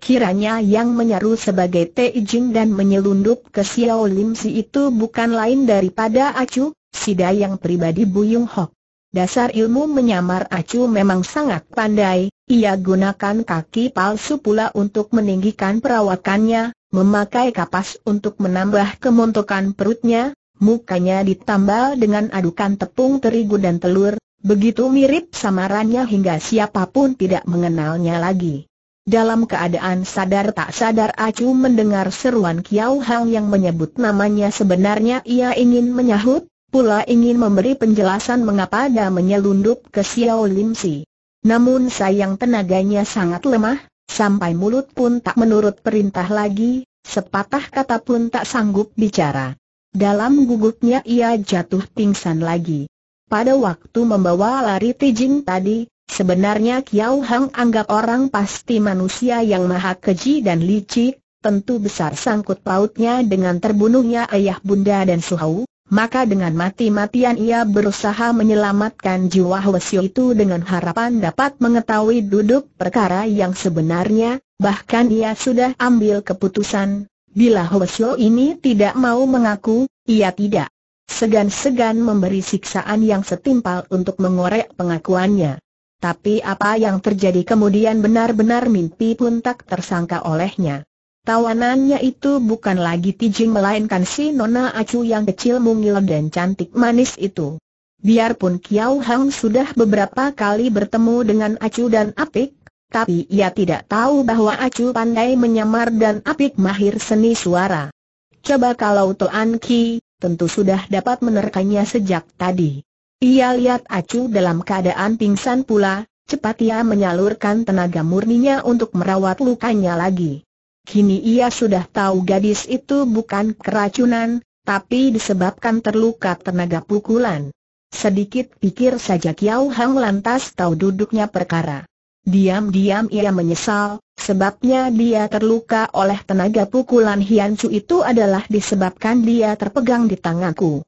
Kiranya yang menyeru sebagai Tei Jing dan menyelundup ke Xiao Lim Si itu bukan lain daripada Acu, si dayang pribadi Buyung Hok. Dasar ilmu menyamar Acu memang sangat pandai, ia gunakan kaki palsu pula untuk meninggikan perawakannya, memakai kapas untuk menambah kemuntukan perutnya, mukanya ditambal dengan adukan tepung terigu dan telur, begitu mirip samarannya hingga siapapun tidak mengenalnya lagi. Dalam keadaan sadar tak sadar Acu mendengar seruan Kiao Hang yang menyebut namanya sebenarnya ia ingin menyahut, pula ingin memberi penjelasan mengapa dia menyelundup ke Xiao Lim Si. Namun sayang tenaganya sangat lemah, sampai mulut pun tak menurut perintah lagi, sepatah kata pun tak sanggup bicara. Dalam gugupnya ia jatuh pingsan lagi. Pada waktu membawa lari Tijing tadi, Sebenarnya Kiao Hang anggap orang pasti manusia yang maha keji dan licik, tentu besar sangkut pautnya dengan terbunuhnya ayah bunda dan suhau, maka dengan mati-matian ia berusaha menyelamatkan jiwa Hwasyo itu dengan harapan dapat mengetahui duduk perkara yang sebenarnya, bahkan ia sudah ambil keputusan, bila Hwasyo ini tidak mau mengaku, ia tidak segan-segan memberi siksaan yang setimpal untuk mengorek pengakuannya. Tapi apa yang terjadi kemudian benar-benar mimpi pun tak tersangka olehnya. Tawanannya itu bukan lagi Tijing melainkan si Nona Acu yang kecil mungil dan cantik manis itu. Biarpun Kiao Hang sudah beberapa kali bertemu dengan Acu dan Apik, tapi ia tidak tahu bahwa Acu pandai menyamar dan Apik mahir seni suara. Coba kalau Toan Ki, tentu sudah dapat menerkanya sejak tadi. Ia lihat Acu dalam keadaan pingsan pula, cepat ia menyalurkan tenaga murninya untuk merawat lukanya lagi. Kini ia sudah tahu gadis itu bukan keracunan, tapi disebabkan terluka tenaga pukulan. Sedikit pikir saja Kiau Hang lantas tahu duduknya perkara. Diam-diam ia menyesal, sebabnya dia terluka oleh tenaga pukulan Hian Chu itu adalah disebabkan dia terpegang di tanganku.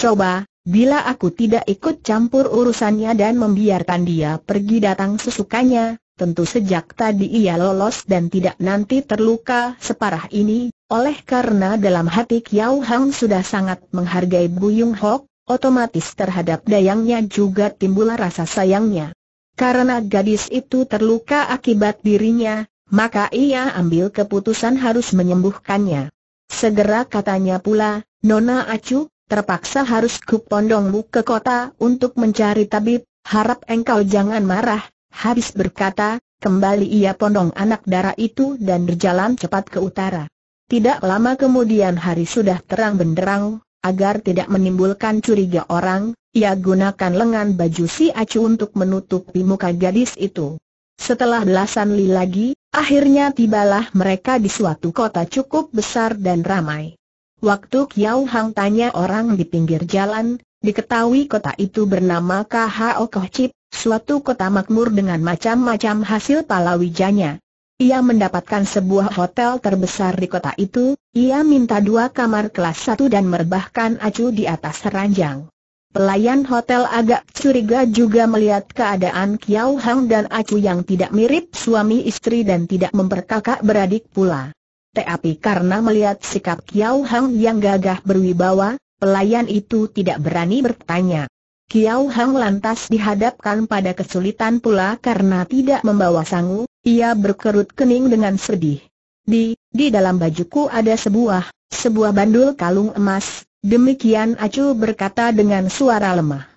Coba, Bila aku tidak ikut campur urusannya dan membiarkan dia pergi datang sesukanya, tentu sejak tadi ia lolos dan tidak nanti terluka separah ini, oleh karena dalam hati Kiao Hang sudah sangat menghargai Buyung Hok, otomatis terhadap dayangnya juga timbul rasa sayangnya. Karena gadis itu terluka akibat dirinya, maka ia ambil keputusan harus menyembuhkannya. Segera katanya pula, Nona Acu, terpaksa harus kupondongmu ke kota untuk mencari tabib, harap engkau jangan marah, habis berkata, kembali ia pondong anak darah itu dan berjalan cepat ke utara. Tidak lama kemudian hari sudah terang benderang, agar tidak menimbulkan curiga orang, ia gunakan lengan baju si acu untuk menutupi muka gadis itu. Setelah belasan li lagi, akhirnya tibalah mereka di suatu kota cukup besar dan ramai. Waktu Kiao Hang tanya orang di pinggir jalan, diketahui kota itu bernama K.H.O. Koh suatu kota makmur dengan macam-macam hasil palawijanya. Ia mendapatkan sebuah hotel terbesar di kota itu, ia minta dua kamar kelas satu dan merebahkan acu di atas ranjang. Pelayan hotel agak curiga juga melihat keadaan Kiao Hang dan Acu yang tidak mirip suami istri dan tidak memperkakak beradik pula. Tapi karena melihat sikap Kiao Hang yang gagah berwibawa, pelayan itu tidak berani bertanya. Kiao Hang lantas dihadapkan pada kesulitan pula karena tidak membawa sangu, ia berkerut kening dengan sedih. Di, di dalam bajuku ada sebuah, sebuah bandul kalung emas, demikian Acu berkata dengan suara lemah.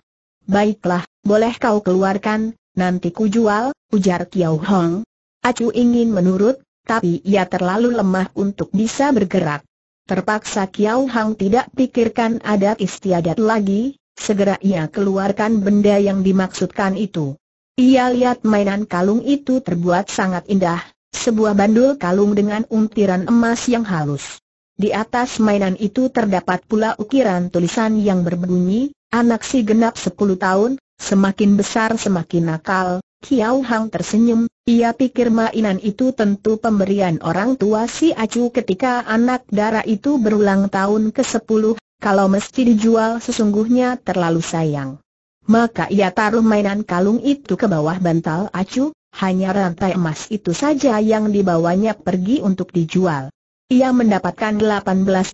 Baiklah, boleh kau keluarkan, nanti ku jual, ujar Kiao Hang. Acu ingin menurut, tapi ia terlalu lemah untuk bisa bergerak. Terpaksa Kiao Hang tidak pikirkan adat istiadat lagi, segera ia keluarkan benda yang dimaksudkan itu. Ia lihat mainan kalung itu terbuat sangat indah, sebuah bandul kalung dengan untiran emas yang halus. Di atas mainan itu terdapat pula ukiran tulisan yang berbunyi, anak si genap 10 tahun, semakin besar semakin nakal, Kiao Hang tersenyum, ia pikir mainan itu tentu pemberian orang tua si Acu ketika anak dara itu berulang tahun ke-10, kalau mesti dijual sesungguhnya terlalu sayang. Maka ia taruh mainan kalung itu ke bawah bantal Acu, hanya rantai emas itu saja yang dibawanya pergi untuk dijual. Ia mendapatkan 18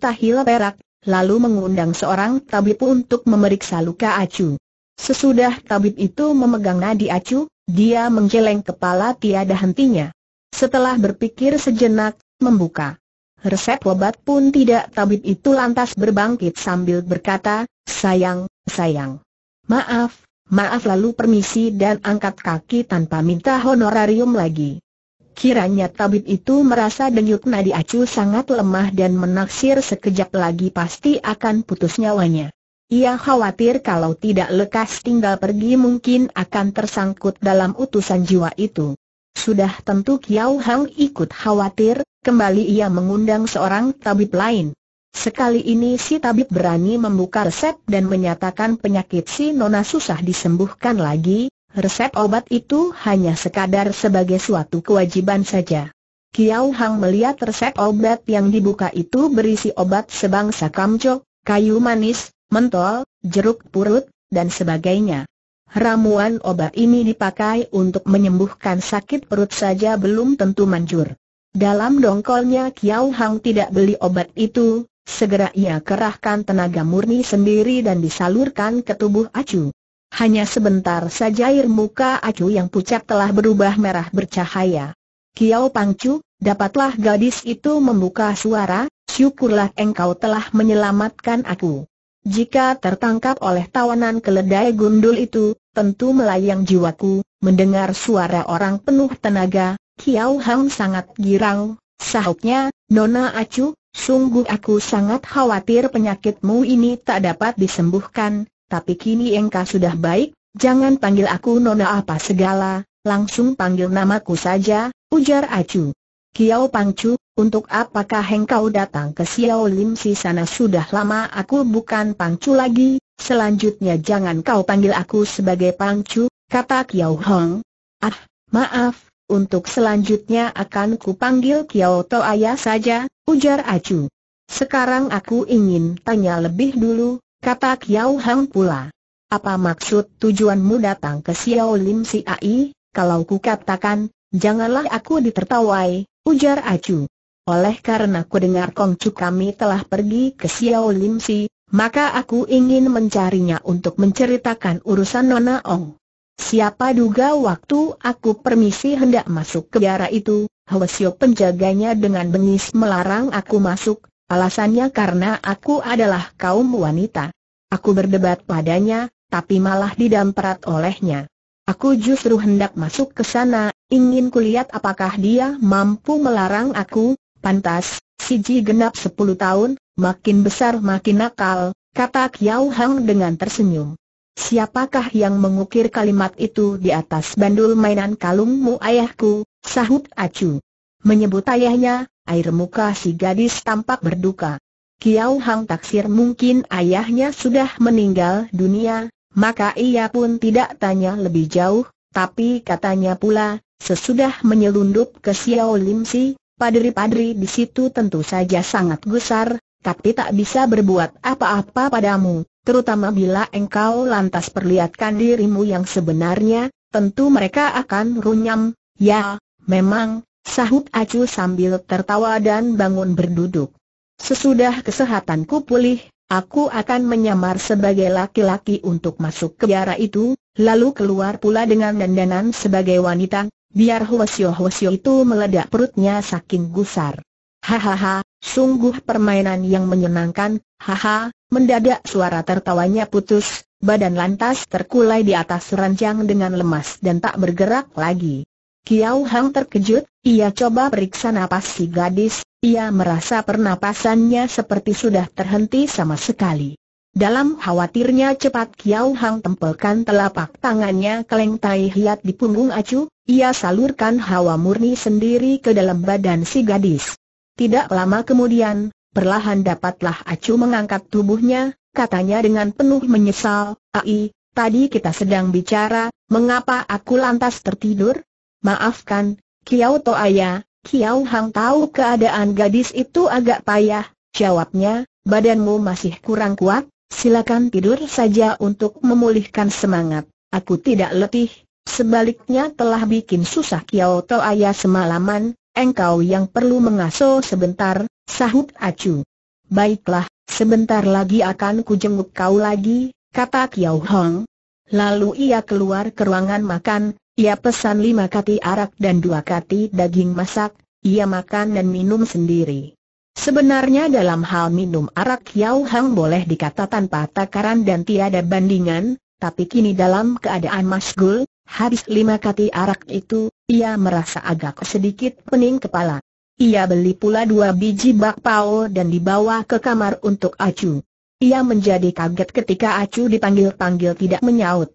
tahil perak, lalu mengundang seorang tabib untuk memeriksa luka Acu. Sesudah tabib itu memegang nadi Acu, dia menggeleng kepala tiada hentinya. Setelah berpikir sejenak, membuka resep obat pun tidak tabib itu lantas berbangkit sambil berkata, sayang, sayang. Maaf, maaf lalu permisi dan angkat kaki tanpa minta honorarium lagi. Kiranya tabib itu merasa denyut nadi acu sangat lemah dan menaksir sekejap lagi pasti akan putus nyawanya. Ia khawatir kalau tidak lekas tinggal pergi mungkin akan tersangkut dalam utusan jiwa itu. Sudah tentu Kiao Hang ikut khawatir, kembali ia mengundang seorang tabib lain. Sekali ini si tabib berani membuka resep dan menyatakan penyakit si Nona susah disembuhkan lagi, resep obat itu hanya sekadar sebagai suatu kewajiban saja. Kiao Hang melihat resep obat yang dibuka itu berisi obat sebangsa kamjo, kayu manis, mentol, jeruk purut, dan sebagainya. Ramuan obat ini dipakai untuk menyembuhkan sakit perut saja belum tentu manjur. Dalam dongkolnya Kiao Hang tidak beli obat itu, segera ia kerahkan tenaga murni sendiri dan disalurkan ke tubuh Acu. Hanya sebentar saja air muka Acu yang pucat telah berubah merah bercahaya. Kiao Pangcu, dapatlah gadis itu membuka suara, syukurlah engkau telah menyelamatkan aku. Jika tertangkap oleh tawanan keledai gundul itu, tentu melayang jiwaku, mendengar suara orang penuh tenaga, Kiao Hang sangat girang, sahutnya, Nona Acu, sungguh aku sangat khawatir penyakitmu ini tak dapat disembuhkan, tapi kini engkau sudah baik, jangan panggil aku Nona apa segala, langsung panggil namaku saja, ujar Acu. Kiao Pangcu, untuk apakah engkau datang ke Xiao Lim si sana sudah lama aku bukan Pangcu lagi, selanjutnya jangan kau panggil aku sebagai Pangcu, kata Kiao Hong. Ah, maaf, untuk selanjutnya akan kupanggil Kiao To Ayah saja, ujar Acu. Sekarang aku ingin tanya lebih dulu, kata Kiao Hong pula. Apa maksud tujuanmu datang ke Xiao Lim Si Ai? Kalau ku katakan, janganlah aku ditertawai, ujar Acu. Oleh karena dengar Kongcu kami telah pergi ke Xiao Lim Si, maka aku ingin mencarinya untuk menceritakan urusan Nona Ong. Siapa duga waktu aku permisi hendak masuk ke biara itu, Hwasyo penjaganya dengan bengis melarang aku masuk, alasannya karena aku adalah kaum wanita. Aku berdebat padanya, tapi malah didamperat olehnya. Aku justru hendak masuk ke sana, ingin kulihat apakah dia mampu melarang aku, Pantas, si Ji genap sepuluh tahun, makin besar makin nakal, kata Kiao Hang dengan tersenyum. Siapakah yang mengukir kalimat itu di atas bandul mainan kalungmu ayahku, sahut Acu. Menyebut ayahnya, air muka si gadis tampak berduka. Kiao Hang taksir mungkin ayahnya sudah meninggal dunia, maka ia pun tidak tanya lebih jauh, tapi katanya pula, sesudah menyelundup ke Xiao Lim Si, Padri-padri di situ tentu saja sangat gusar, tapi tak bisa berbuat apa-apa padamu, terutama bila engkau lantas perlihatkan dirimu yang sebenarnya, tentu mereka akan runyam. Ya, memang, sahut Acu sambil tertawa dan bangun berduduk. Sesudah kesehatanku pulih, aku akan menyamar sebagai laki-laki untuk masuk ke biara itu, lalu keluar pula dengan dandanan sebagai wanita, Biar huasio-huasio itu meledak perutnya saking gusar. Hahaha, sungguh permainan yang menyenangkan, haha, mendadak suara tertawanya putus, badan lantas terkulai di atas ranjang dengan lemas dan tak bergerak lagi. kiau Hang terkejut, ia coba periksa napas si gadis, ia merasa pernapasannya seperti sudah terhenti sama sekali. Dalam khawatirnya cepat kiau Hang tempelkan telapak tangannya ke lengtai hiat di punggung Acu, ia salurkan hawa murni sendiri ke dalam badan si gadis. Tidak lama kemudian, perlahan dapatlah Acu mengangkat tubuhnya, katanya dengan penuh menyesal, Ai, tadi kita sedang bicara, mengapa aku lantas tertidur? Maafkan, Kiao Toaya, Kiao Hang tahu keadaan gadis itu agak payah, jawabnya, badanmu masih kurang kuat, silakan tidur saja untuk memulihkan semangat, aku tidak letih, Sebaliknya telah bikin susah Kiao To Ayah semalaman, engkau yang perlu mengaso sebentar, sahut Acu. Baiklah, sebentar lagi akan kujenguk kau lagi, kata Kiao Hong. Lalu ia keluar ke ruangan makan, ia pesan lima kati arak dan dua kati daging masak, ia makan dan minum sendiri. Sebenarnya dalam hal minum arak Yao Hong boleh dikata tanpa takaran dan tiada bandingan, tapi kini dalam keadaan masgul, Habis lima kati arak itu, ia merasa agak sedikit pening kepala. Ia beli pula dua biji bakpao dan dibawa ke kamar untuk acu. Ia menjadi kaget ketika acu dipanggil-panggil tidak menyaut.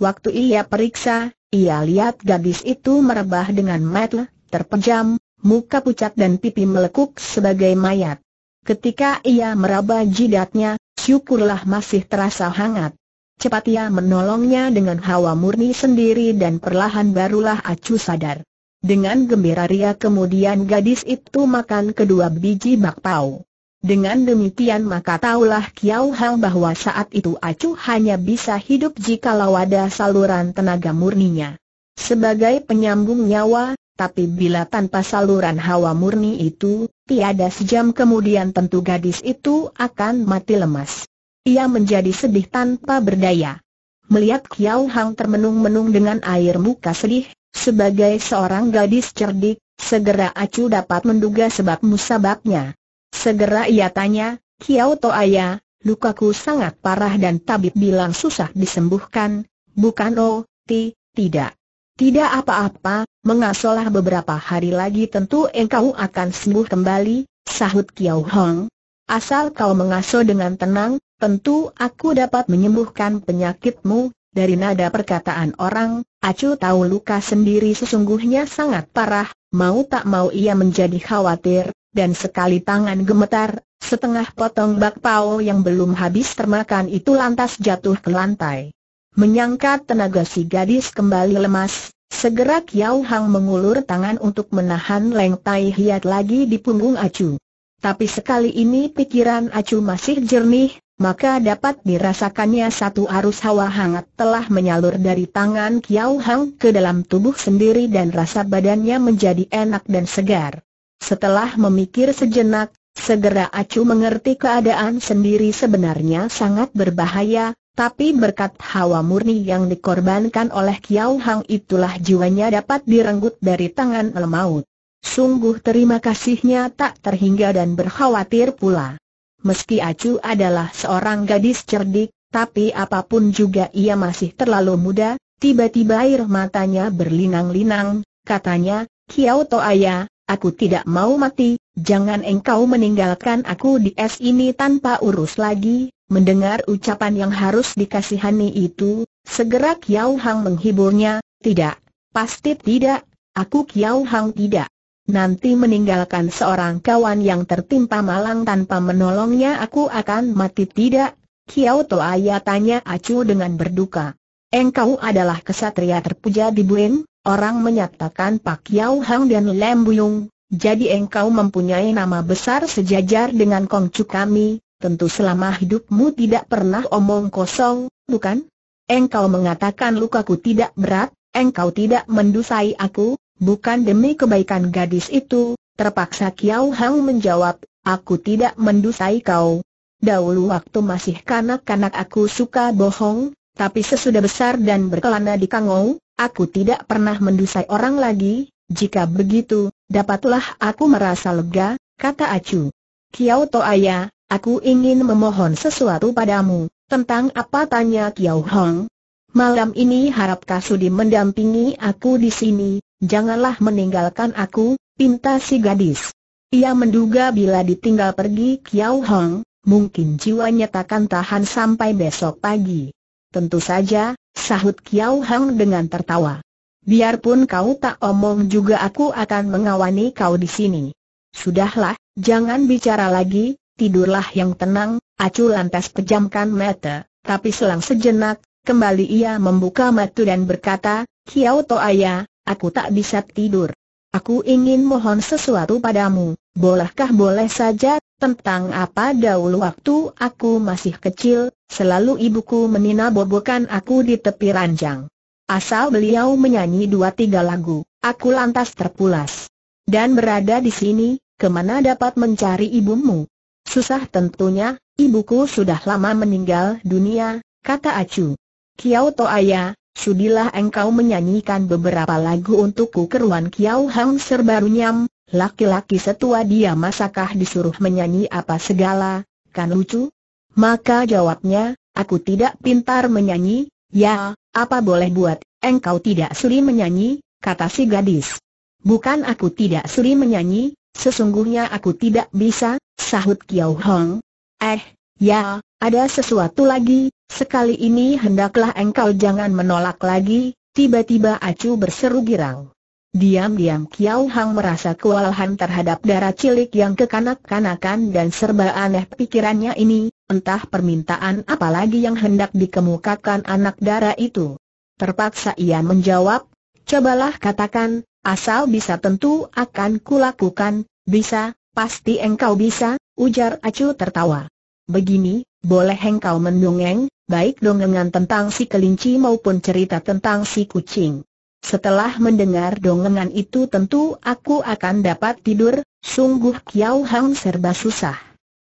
Waktu ia periksa, ia lihat gadis itu merebah dengan mata terpejam, muka pucat dan pipi melekuk sebagai mayat. Ketika ia meraba jidatnya, syukurlah masih terasa hangat. Cepat ia menolongnya dengan hawa murni sendiri dan perlahan barulah Acu sadar. Dengan gembira ria kemudian gadis itu makan kedua biji bakpao. Dengan demikian maka taulah Kiau Hang bahwa saat itu Acu hanya bisa hidup jika ada saluran tenaga murninya. Sebagai penyambung nyawa, tapi bila tanpa saluran hawa murni itu, tiada sejam kemudian tentu gadis itu akan mati lemas. Ia menjadi sedih tanpa berdaya. Melihat Kiao Hang termenung-menung dengan air muka sedih, sebagai seorang gadis cerdik, segera Acu dapat menduga sebab musababnya. Segera ia tanya, Kiao To Ayah, lukaku sangat parah dan tabib bilang susah disembuhkan, bukan oh, ti, tidak. Tidak apa-apa, mengasolah beberapa hari lagi tentu engkau akan sembuh kembali, sahut Kiao Hong. Asal kau mengaso dengan tenang, Tentu aku dapat menyembuhkan penyakitmu, dari nada perkataan orang, Acu tahu luka sendiri sesungguhnya sangat parah, mau tak mau ia menjadi khawatir, dan sekali tangan gemetar, setengah potong bakpao yang belum habis termakan itu lantas jatuh ke lantai. Menyangka tenaga si gadis kembali lemas, segera Kiao Hang mengulur tangan untuk menahan Tai hiat lagi di punggung Acu. Tapi sekali ini pikiran Acu masih jernih, maka dapat dirasakannya satu arus hawa hangat telah menyalur dari tangan Kiao Hang ke dalam tubuh sendiri dan rasa badannya menjadi enak dan segar. Setelah memikir sejenak, segera Acu mengerti keadaan sendiri sebenarnya sangat berbahaya, tapi berkat hawa murni yang dikorbankan oleh Kiao Hang itulah jiwanya dapat direnggut dari tangan lemaut. Sungguh terima kasihnya tak terhingga dan berkhawatir pula. Meski Acu adalah seorang gadis cerdik, tapi apapun juga ia masih terlalu muda, tiba-tiba air matanya berlinang-linang, katanya, Kiao Toaya, aku tidak mau mati, jangan engkau meninggalkan aku di es ini tanpa urus lagi, mendengar ucapan yang harus dikasihani itu, segera Kiao Hang menghiburnya, tidak, pasti tidak, aku Kiao Hang tidak nanti meninggalkan seorang kawan yang tertimpa malang tanpa menolongnya aku akan mati tidak? Kiao Toaya tanya Acu dengan berduka. Engkau adalah kesatria terpuja di Buen, orang menyatakan Pak Yao Hang dan Lem Buyung, jadi engkau mempunyai nama besar sejajar dengan Kongcu kami, tentu selama hidupmu tidak pernah omong kosong, bukan? Engkau mengatakan lukaku tidak berat, engkau tidak mendusai aku, bukan demi kebaikan gadis itu, terpaksa Kiao Hang menjawab, aku tidak mendusai kau. Dahulu waktu masih kanak-kanak aku suka bohong, tapi sesudah besar dan berkelana di Kangou, aku tidak pernah mendusai orang lagi, jika begitu, dapatlah aku merasa lega, kata Acu. Kiao Toaya, aku ingin memohon sesuatu padamu, tentang apa tanya Kiao Hong. Malam ini harap Kasudi mendampingi aku di sini, janganlah meninggalkan aku, pinta si gadis. Ia menduga bila ditinggal pergi Kiao Hong, mungkin jiwanya takkan tahan sampai besok pagi. Tentu saja, sahut Kiao Hong dengan tertawa. Biarpun kau tak omong juga aku akan mengawani kau di sini. Sudahlah, jangan bicara lagi, tidurlah yang tenang, Acu lantas pejamkan mata, tapi selang sejenak, kembali ia membuka mata dan berkata, Kiao Toaya, Aku tak bisa tidur. Aku ingin mohon sesuatu padamu, bolehkah boleh saja, tentang apa dahulu waktu aku masih kecil, selalu ibuku menina bobokan aku di tepi ranjang. Asal beliau menyanyi dua tiga lagu, aku lantas terpulas. Dan berada di sini, kemana dapat mencari ibumu? Susah tentunya, ibuku sudah lama meninggal dunia, kata Acu. Kiao Toaya, Sudilah engkau menyanyikan beberapa lagu untukku keruan Kiau Hang serbaru nyam, laki-laki setua dia masakah disuruh menyanyi apa segala, kan lucu? Maka jawabnya, aku tidak pintar menyanyi, ya, apa boleh buat, engkau tidak suri menyanyi, kata si gadis. Bukan aku tidak suri menyanyi, sesungguhnya aku tidak bisa, sahut Kiau hang. Eh, ya, ada sesuatu lagi, Sekali ini hendaklah engkau jangan menolak lagi, tiba-tiba Acu berseru girang. Diam-diam Kiao Hang merasa kewalahan terhadap darah cilik yang kekanak-kanakan dan serba aneh pikirannya ini, entah permintaan apa lagi yang hendak dikemukakan anak darah itu. Terpaksa ia menjawab, cobalah katakan, asal bisa tentu akan kulakukan, bisa, pasti engkau bisa, ujar Acu tertawa. Begini, boleh engkau mendongeng, baik dongengan tentang si kelinci maupun cerita tentang si kucing. Setelah mendengar dongengan itu tentu aku akan dapat tidur, sungguh kiau Hang serba susah.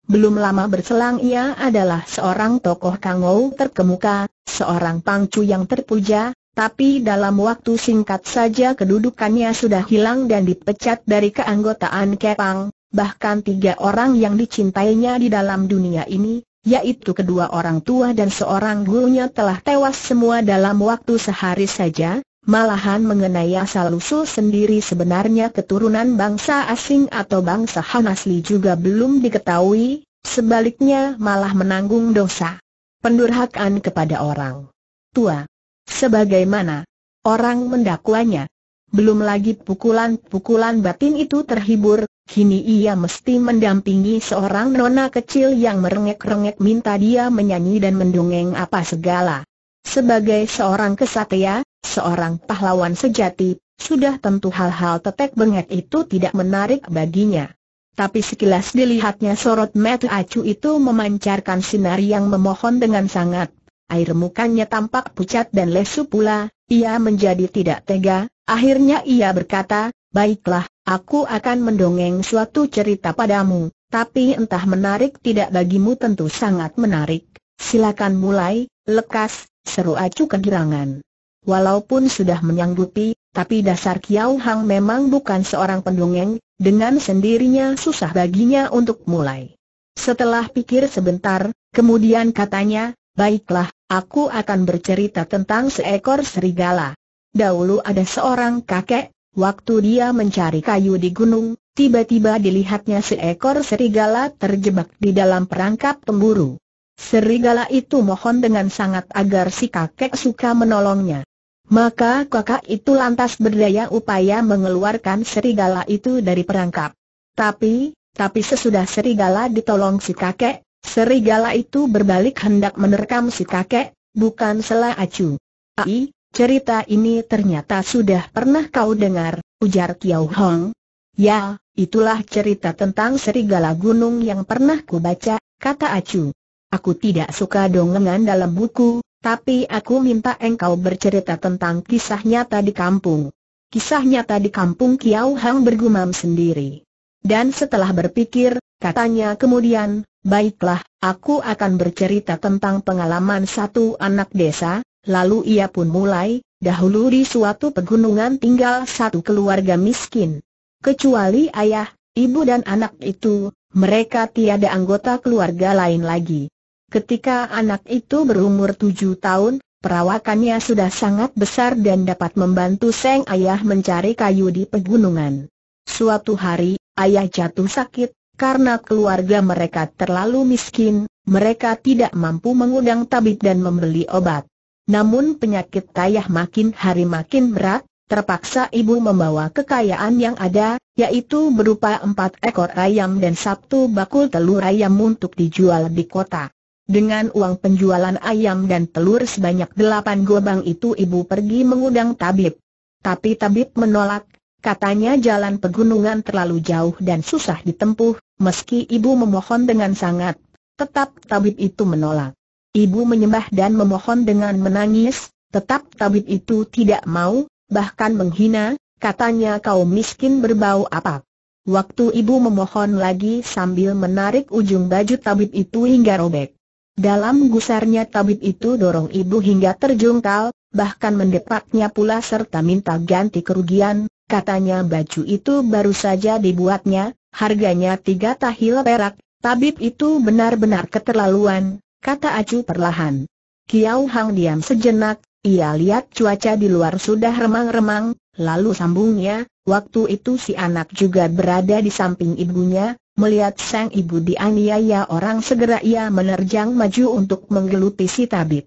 Belum lama berselang ia adalah seorang tokoh kangou terkemuka, seorang pangcu yang terpuja, tapi dalam waktu singkat saja kedudukannya sudah hilang dan dipecat dari keanggotaan Kepang, bahkan tiga orang yang dicintainya di dalam dunia ini, yaitu kedua orang tua dan seorang gurunya telah tewas semua dalam waktu sehari saja, malahan mengenai asal-usul sendiri sebenarnya keturunan bangsa asing atau bangsa Han asli juga belum diketahui, sebaliknya malah menanggung dosa pendurhakan kepada orang tua. Sebagaimana orang mendakwanya, belum lagi pukulan-pukulan batin itu terhibur, kini ia mesti mendampingi seorang nona kecil yang merengek-rengek minta dia menyanyi dan mendongeng apa segala. Sebagai seorang kesatria, seorang pahlawan sejati, sudah tentu hal-hal tetek bengek itu tidak menarik baginya. Tapi sekilas dilihatnya sorot mata acu itu memancarkan sinar yang memohon dengan sangat air mukanya tampak pucat dan lesu pula, ia menjadi tidak tega, akhirnya ia berkata, baiklah, aku akan mendongeng suatu cerita padamu, tapi entah menarik tidak bagimu tentu sangat menarik, silakan mulai, lekas, seru acu kegirangan. Walaupun sudah menyanggupi, tapi dasar Kiau Hang memang bukan seorang pendongeng, dengan sendirinya susah baginya untuk mulai. Setelah pikir sebentar, kemudian katanya, baiklah, Aku akan bercerita tentang seekor serigala. Dahulu ada seorang kakek, waktu dia mencari kayu di gunung, tiba-tiba dilihatnya seekor serigala terjebak di dalam perangkap pemburu. Serigala itu mohon dengan sangat agar si kakek suka menolongnya. Maka kakak itu lantas berdaya upaya mengeluarkan serigala itu dari perangkap. Tapi, tapi sesudah serigala ditolong si kakek, Serigala itu berbalik hendak menerkam si kakek, bukan selah acu. Ai, cerita ini ternyata sudah pernah kau dengar, ujar Kiao Hong. Ya, itulah cerita tentang serigala gunung yang pernah ku baca, kata Acu. Aku tidak suka dongengan dalam buku, tapi aku minta engkau bercerita tentang kisah nyata di kampung. Kisah nyata di kampung Kiao Hong bergumam sendiri. Dan setelah berpikir, katanya kemudian, baiklah, aku akan bercerita tentang pengalaman satu anak desa, lalu ia pun mulai, dahulu di suatu pegunungan tinggal satu keluarga miskin. Kecuali ayah, ibu dan anak itu, mereka tiada anggota keluarga lain lagi. Ketika anak itu berumur tujuh tahun, perawakannya sudah sangat besar dan dapat membantu sang ayah mencari kayu di pegunungan. Suatu hari, ayah jatuh sakit, karena keluarga mereka terlalu miskin, mereka tidak mampu mengundang tabib dan membeli obat. Namun penyakit ayah makin hari makin berat, terpaksa ibu membawa kekayaan yang ada, yaitu berupa empat ekor ayam dan satu bakul telur ayam untuk dijual di kota. Dengan uang penjualan ayam dan telur sebanyak delapan gobang itu ibu pergi mengundang tabib. Tapi tabib menolak, Katanya jalan pegunungan terlalu jauh dan susah ditempuh, meski ibu memohon dengan sangat, tetap tabib itu menolak. Ibu menyembah dan memohon dengan menangis, tetap tabib itu tidak mau, bahkan menghina, katanya kau miskin berbau apa. Waktu ibu memohon lagi sambil menarik ujung baju tabib itu hingga robek. Dalam gusarnya tabib itu dorong ibu hingga terjungkal, bahkan mendepaknya pula serta minta ganti kerugian, Katanya baju itu baru saja dibuatnya, harganya tiga tahil perak, tabib itu benar-benar keterlaluan, kata Acu perlahan. Kiau Hang diam sejenak, ia lihat cuaca di luar sudah remang-remang, lalu sambungnya, waktu itu si anak juga berada di samping ibunya, melihat sang ibu dianiaya orang segera ia menerjang maju untuk menggeluti si tabib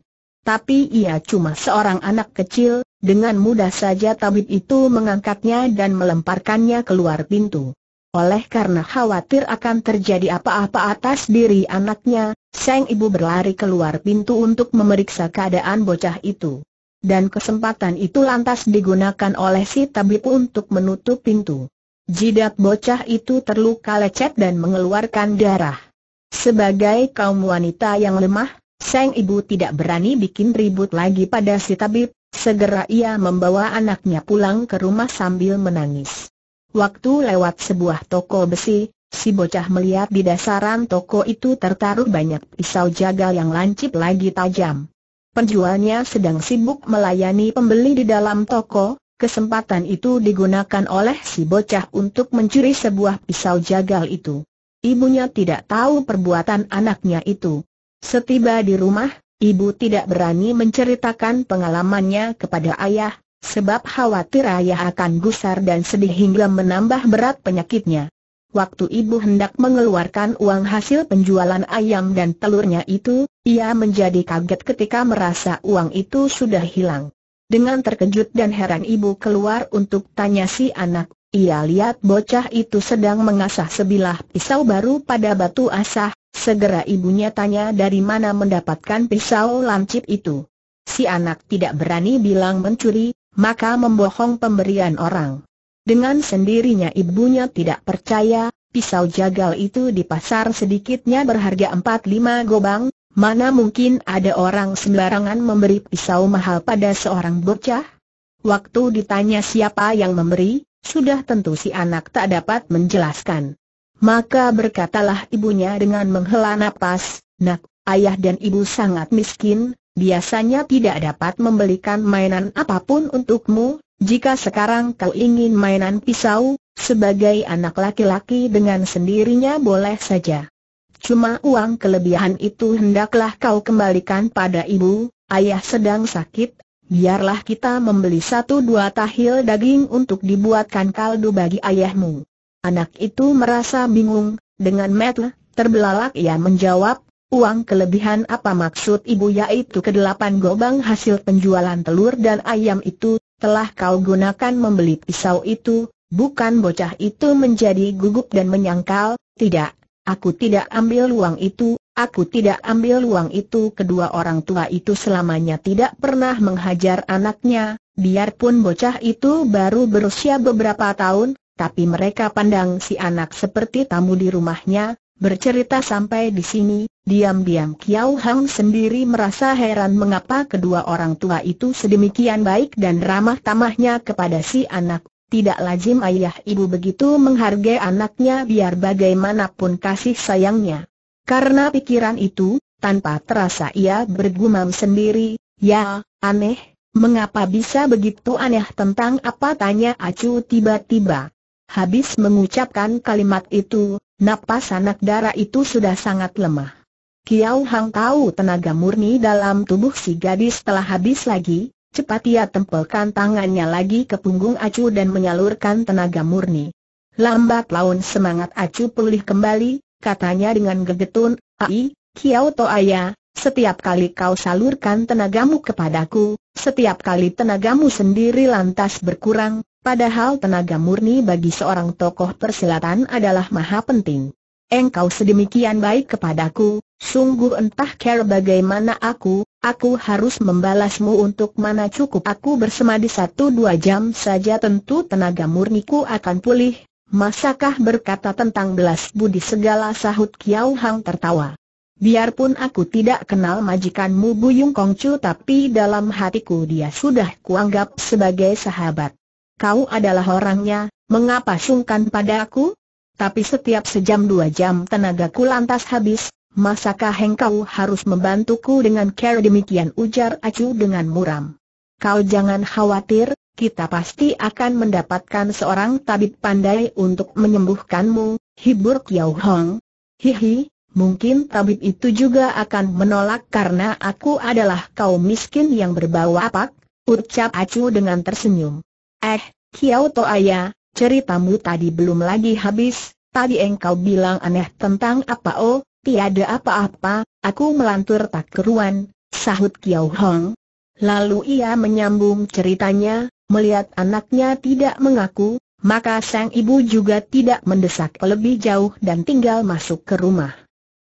tapi ia cuma seorang anak kecil, dengan mudah saja tabib itu mengangkatnya dan melemparkannya keluar pintu. Oleh karena khawatir akan terjadi apa-apa atas diri anaknya, sang ibu berlari keluar pintu untuk memeriksa keadaan bocah itu. Dan kesempatan itu lantas digunakan oleh si tabib untuk menutup pintu. Jidat bocah itu terluka lecet dan mengeluarkan darah. Sebagai kaum wanita yang lemah, Seng ibu tidak berani bikin ribut lagi pada si tabib, segera ia membawa anaknya pulang ke rumah sambil menangis. Waktu lewat sebuah toko besi, si bocah melihat di dasaran toko itu tertaruh banyak pisau jagal yang lancip lagi tajam. Penjualnya sedang sibuk melayani pembeli di dalam toko, kesempatan itu digunakan oleh si bocah untuk mencuri sebuah pisau jagal itu. Ibunya tidak tahu perbuatan anaknya itu. Setiba di rumah, ibu tidak berani menceritakan pengalamannya kepada ayah, sebab khawatir ayah akan gusar dan sedih hingga menambah berat penyakitnya. Waktu ibu hendak mengeluarkan uang hasil penjualan ayam dan telurnya itu, ia menjadi kaget ketika merasa uang itu sudah hilang. Dengan terkejut dan heran ibu keluar untuk tanya si anak, ia lihat bocah itu sedang mengasah sebilah pisau baru pada batu asah, Segera ibunya tanya dari mana mendapatkan pisau lancip itu. Si anak tidak berani bilang mencuri, maka membohong pemberian orang. Dengan sendirinya ibunya tidak percaya, pisau jagal itu di pasar sedikitnya berharga 4-5 gobang, mana mungkin ada orang sembarangan memberi pisau mahal pada seorang bocah? Waktu ditanya siapa yang memberi, sudah tentu si anak tak dapat menjelaskan. Maka berkatalah ibunya dengan menghela nafas, Nak, ayah dan ibu sangat miskin, biasanya tidak dapat membelikan mainan apapun untukmu, jika sekarang kau ingin mainan pisau, sebagai anak laki-laki dengan sendirinya boleh saja. Cuma uang kelebihan itu hendaklah kau kembalikan pada ibu, ayah sedang sakit, biarlah kita membeli satu dua tahil daging untuk dibuatkan kaldu bagi ayahmu. Anak itu merasa bingung, dengan metel, terbelalak ia menjawab, uang kelebihan apa maksud ibu yaitu kedelapan gobang hasil penjualan telur dan ayam itu, telah kau gunakan membeli pisau itu, bukan bocah itu menjadi gugup dan menyangkal, tidak, aku tidak ambil uang itu, Aku tidak ambil uang itu kedua orang tua itu selamanya tidak pernah menghajar anaknya, biarpun bocah itu baru berusia beberapa tahun, tapi mereka pandang si anak seperti tamu di rumahnya, bercerita sampai di sini, diam-diam Kiao Hang sendiri merasa heran mengapa kedua orang tua itu sedemikian baik dan ramah tamahnya kepada si anak. Tidak lazim ayah ibu begitu menghargai anaknya biar bagaimanapun kasih sayangnya. Karena pikiran itu, tanpa terasa ia bergumam sendiri, ya, aneh, mengapa bisa begitu aneh tentang apa tanya Acu tiba-tiba. Habis mengucapkan kalimat itu, napas anak dara itu sudah sangat lemah. Kiau Hang tahu tenaga murni dalam tubuh si gadis telah habis lagi, cepat ia tempelkan tangannya lagi ke punggung Acu dan menyalurkan tenaga murni. Lambat laun semangat Acu pulih kembali, katanya dengan gegetun, Ai, Kiau Toaya, setiap kali kau salurkan tenagamu kepadaku, setiap kali tenagamu sendiri lantas berkurang, Padahal tenaga murni bagi seorang tokoh persilatan adalah maha penting. Engkau sedemikian baik kepadaku, sungguh entah care bagaimana aku, aku harus membalasmu untuk mana cukup aku bersemadi satu dua jam saja tentu tenaga murniku akan pulih, masakah berkata tentang belas budi segala sahut Kiau Hang tertawa. Biarpun aku tidak kenal majikanmu Buyung Kongcu tapi dalam hatiku dia sudah kuanggap sebagai sahabat. Kau adalah orangnya, mengapa sungkan pada aku? Tapi setiap sejam dua jam tenagaku lantas habis, masakah engkau harus membantuku dengan care demikian ujar Acu dengan muram. Kau jangan khawatir, kita pasti akan mendapatkan seorang tabib pandai untuk menyembuhkanmu, hibur Kiao Hong. Hihi, Mungkin tabib itu juga akan menolak karena aku adalah kaum miskin yang berbau apak, ucap Acu dengan tersenyum. Eh, Kiao Toaya, ceritamu tadi belum lagi habis, tadi engkau bilang aneh tentang apa oh, tiada apa-apa, aku melantur tak keruan, sahut Kiao Hong. Lalu ia menyambung ceritanya, melihat anaknya tidak mengaku, maka sang ibu juga tidak mendesak lebih jauh dan tinggal masuk ke rumah.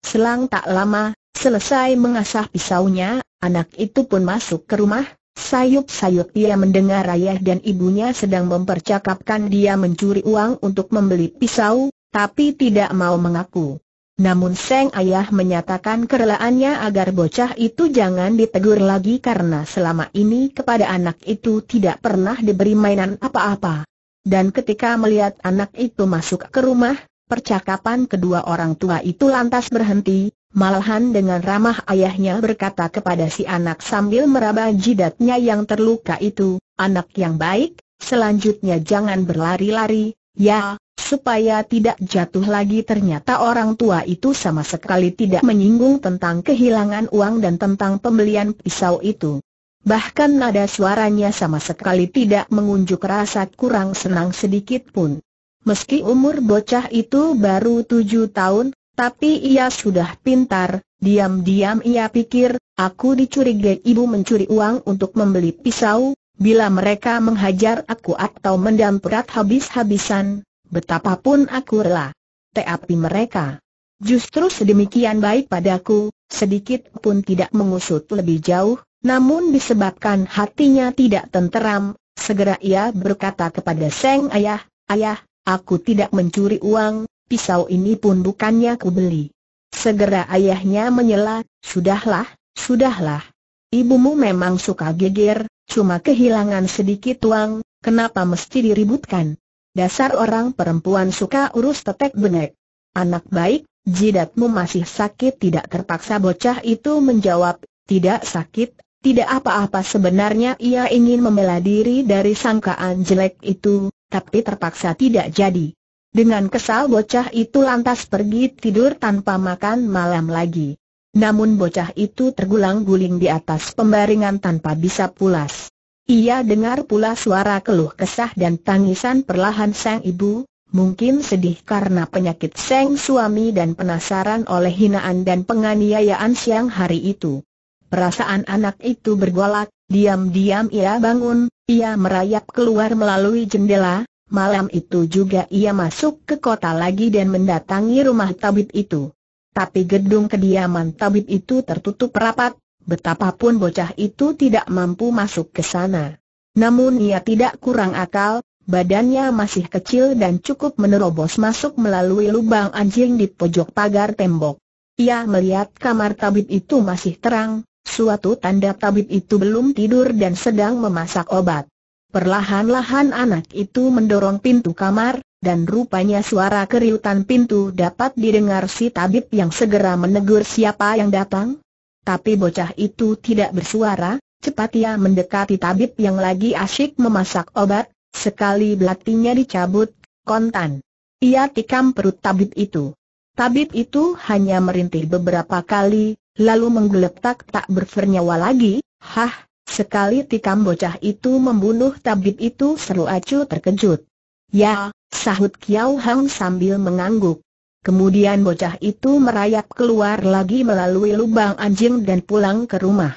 Selang tak lama, selesai mengasah pisaunya, anak itu pun masuk ke rumah, Sayup-sayup ia mendengar ayah dan ibunya sedang mempercakapkan dia mencuri uang untuk membeli pisau, tapi tidak mau mengaku. Namun Seng Ayah menyatakan kerelaannya agar bocah itu jangan ditegur lagi karena selama ini kepada anak itu tidak pernah diberi mainan apa-apa. Dan ketika melihat anak itu masuk ke rumah, Percakapan kedua orang tua itu lantas berhenti, malahan dengan ramah ayahnya berkata kepada si anak sambil meraba jidatnya yang terluka itu, anak yang baik, selanjutnya jangan berlari-lari, ya, supaya tidak jatuh lagi ternyata orang tua itu sama sekali tidak menyinggung tentang kehilangan uang dan tentang pembelian pisau itu. Bahkan nada suaranya sama sekali tidak mengunjuk rasa kurang senang sedikit pun. Meski umur bocah itu baru tujuh tahun, tapi ia sudah pintar, diam-diam ia pikir, aku dicurigai ibu mencuri uang untuk membeli pisau, bila mereka menghajar aku atau mendamprat habis-habisan, betapapun aku rela. Teapi mereka. Justru sedemikian baik padaku, sedikit pun tidak mengusut lebih jauh, namun disebabkan hatinya tidak tenteram, segera ia berkata kepada Seng Ayah, Ayah, Aku tidak mencuri uang, pisau ini pun bukannya ku beli. Segera ayahnya menyela, sudahlah, sudahlah. Ibumu memang suka geger, cuma kehilangan sedikit uang, kenapa mesti diributkan? Dasar orang perempuan suka urus tetek benek. Anak baik, jidatmu masih sakit tidak terpaksa bocah itu menjawab, tidak sakit, tidak apa-apa sebenarnya ia ingin membela diri dari sangkaan jelek itu, tapi terpaksa tidak jadi. Dengan kesal bocah itu lantas pergi tidur tanpa makan malam lagi. Namun bocah itu tergulang-guling di atas pembaringan tanpa bisa pulas. Ia dengar pula suara keluh kesah dan tangisan perlahan sang ibu, mungkin sedih karena penyakit sang suami dan penasaran oleh hinaan dan penganiayaan siang hari itu. Perasaan anak itu bergolak, Diam-diam ia bangun, ia merayap keluar melalui jendela, malam itu juga ia masuk ke kota lagi dan mendatangi rumah tabib itu. Tapi gedung kediaman tabib itu tertutup rapat, betapapun bocah itu tidak mampu masuk ke sana. Namun ia tidak kurang akal, badannya masih kecil dan cukup menerobos masuk melalui lubang anjing di pojok pagar tembok. Ia melihat kamar tabib itu masih terang, suatu tanda tabib itu belum tidur dan sedang memasak obat. Perlahan-lahan anak itu mendorong pintu kamar, dan rupanya suara keriutan pintu dapat didengar si tabib yang segera menegur siapa yang datang. Tapi bocah itu tidak bersuara, cepat ia mendekati tabib yang lagi asyik memasak obat, sekali belatinya dicabut, kontan. Ia tikam perut tabib itu. Tabib itu hanya merintih beberapa kali, lalu menggeletak tak bernyawa lagi, hah, sekali tikam bocah itu membunuh tabib itu seru acu terkejut. Ya, sahut Kiao Hang sambil mengangguk. Kemudian bocah itu merayap keluar lagi melalui lubang anjing dan pulang ke rumah.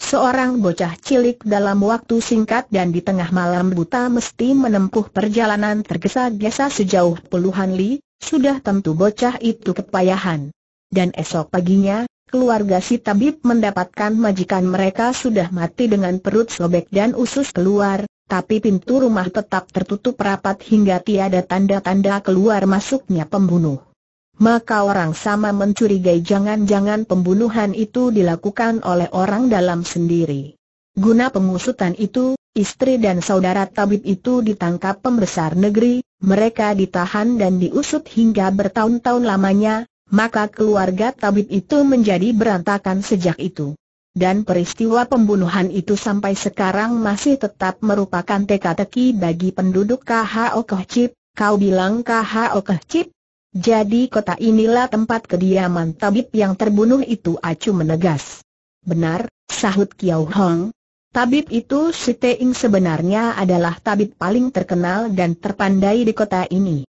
Seorang bocah cilik dalam waktu singkat dan di tengah malam buta mesti menempuh perjalanan tergesa-gesa sejauh puluhan li, sudah tentu bocah itu kepayahan. Dan esok paginya, keluarga si tabib mendapatkan majikan mereka sudah mati dengan perut sobek dan usus keluar, tapi pintu rumah tetap tertutup rapat hingga tiada tanda-tanda keluar masuknya pembunuh. Maka orang sama mencurigai jangan-jangan pembunuhan itu dilakukan oleh orang dalam sendiri. Guna pengusutan itu, istri dan saudara tabib itu ditangkap pembesar negeri, mereka ditahan dan diusut hingga bertahun-tahun lamanya, maka keluarga tabib itu menjadi berantakan sejak itu. Dan peristiwa pembunuhan itu sampai sekarang masih tetap merupakan teka-teki bagi penduduk KHO Chip. Kau bilang KHO Chip? Jadi kota inilah tempat kediaman tabib yang terbunuh itu acu menegas. Benar, sahut Kiao Hong. Tabib itu si Teing sebenarnya adalah tabib paling terkenal dan terpandai di kota ini.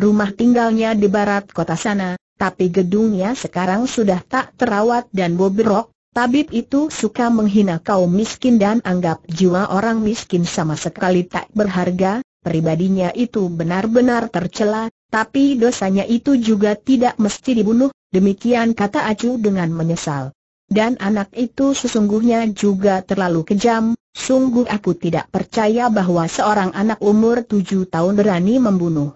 Rumah tinggalnya di barat kota sana, tapi gedungnya sekarang sudah tak terawat dan bobrok, tabib itu suka menghina kaum miskin dan anggap jiwa orang miskin sama sekali tak berharga, pribadinya itu benar-benar tercela, tapi dosanya itu juga tidak mesti dibunuh, demikian kata Acu dengan menyesal. Dan anak itu sesungguhnya juga terlalu kejam, sungguh aku tidak percaya bahwa seorang anak umur tujuh tahun berani membunuh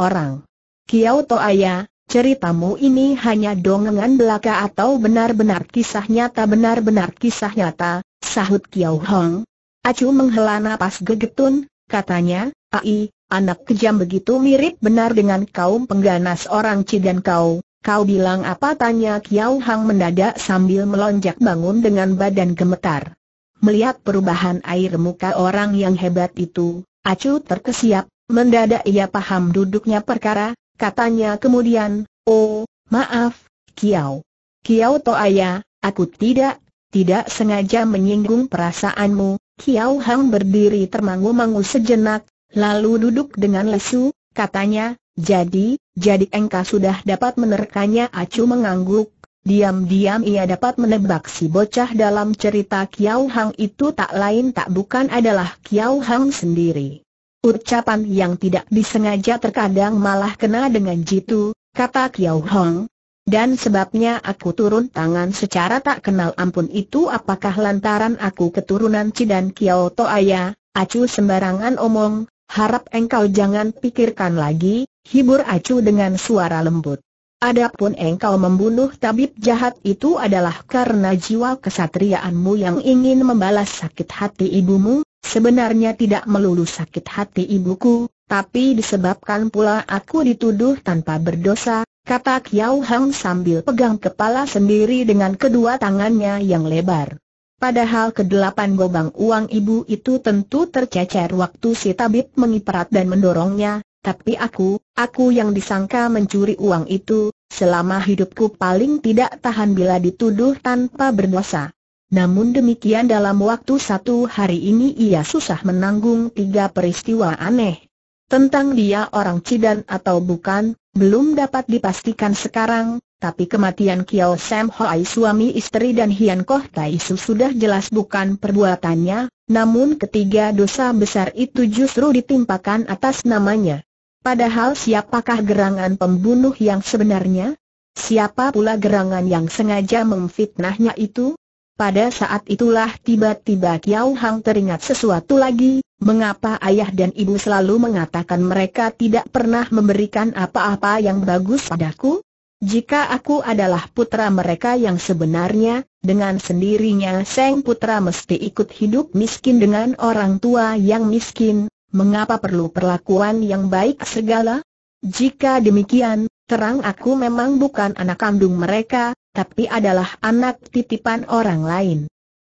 orang. Kiao Toaya, ceritamu ini hanya dongengan belaka atau benar-benar kisah nyata benar-benar kisah nyata, sahut Kiao Hong. Acu menghela napas gegetun, katanya, Ai, anak kejam begitu mirip benar dengan kaum pengganas orang Cidan kau. Kau bilang apa tanya Kiao Hang mendadak sambil melonjak bangun dengan badan gemetar. Melihat perubahan air muka orang yang hebat itu, Acu terkesiap, mendadak ia paham duduknya perkara, Katanya kemudian, oh, maaf, Kiao. Kiao ayah, aku tidak, tidak sengaja menyinggung perasaanmu. Kiao Hang berdiri termangu-mangu sejenak, lalu duduk dengan lesu, katanya, jadi, jadi engkau sudah dapat menerkanya acu mengangguk. Diam-diam ia dapat menebak si bocah dalam cerita Kiao Hang itu tak lain tak bukan adalah Kiao Hang sendiri. Ucapan yang tidak disengaja terkadang malah kena dengan jitu, kata Kiao Hong. Dan sebabnya aku turun tangan secara tak kenal ampun itu apakah lantaran aku keturunan Cidan Kiao Toaya, acu sembarangan omong, harap engkau jangan pikirkan lagi, hibur acu dengan suara lembut. Adapun engkau membunuh tabib jahat itu adalah karena jiwa kesatriaanmu yang ingin membalas sakit hati ibumu, Sebenarnya tidak melulu sakit hati ibuku, tapi disebabkan pula aku dituduh tanpa berdosa, kata Kiao Hang sambil pegang kepala sendiri dengan kedua tangannya yang lebar. Padahal kedelapan gobang uang ibu itu tentu tercecer waktu si tabib mengiprat dan mendorongnya, tapi aku, aku yang disangka mencuri uang itu, selama hidupku paling tidak tahan bila dituduh tanpa berdosa. Namun demikian dalam waktu satu hari ini ia susah menanggung tiga peristiwa aneh. Tentang dia orang Cidan atau bukan, belum dapat dipastikan sekarang, tapi kematian Kiao Sam Hoai suami istri dan Hian Koh Tai Su sudah jelas bukan perbuatannya, namun ketiga dosa besar itu justru ditimpakan atas namanya. Padahal siapakah gerangan pembunuh yang sebenarnya? Siapa pula gerangan yang sengaja memfitnahnya itu? Pada saat itulah tiba-tiba Kiao Hang teringat sesuatu lagi, mengapa ayah dan ibu selalu mengatakan mereka tidak pernah memberikan apa-apa yang bagus padaku? Jika aku adalah putra mereka yang sebenarnya, dengan sendirinya sang Putra mesti ikut hidup miskin dengan orang tua yang miskin, mengapa perlu perlakuan yang baik segala? Jika demikian, terang aku memang bukan anak kandung mereka, tapi adalah anak titipan orang lain.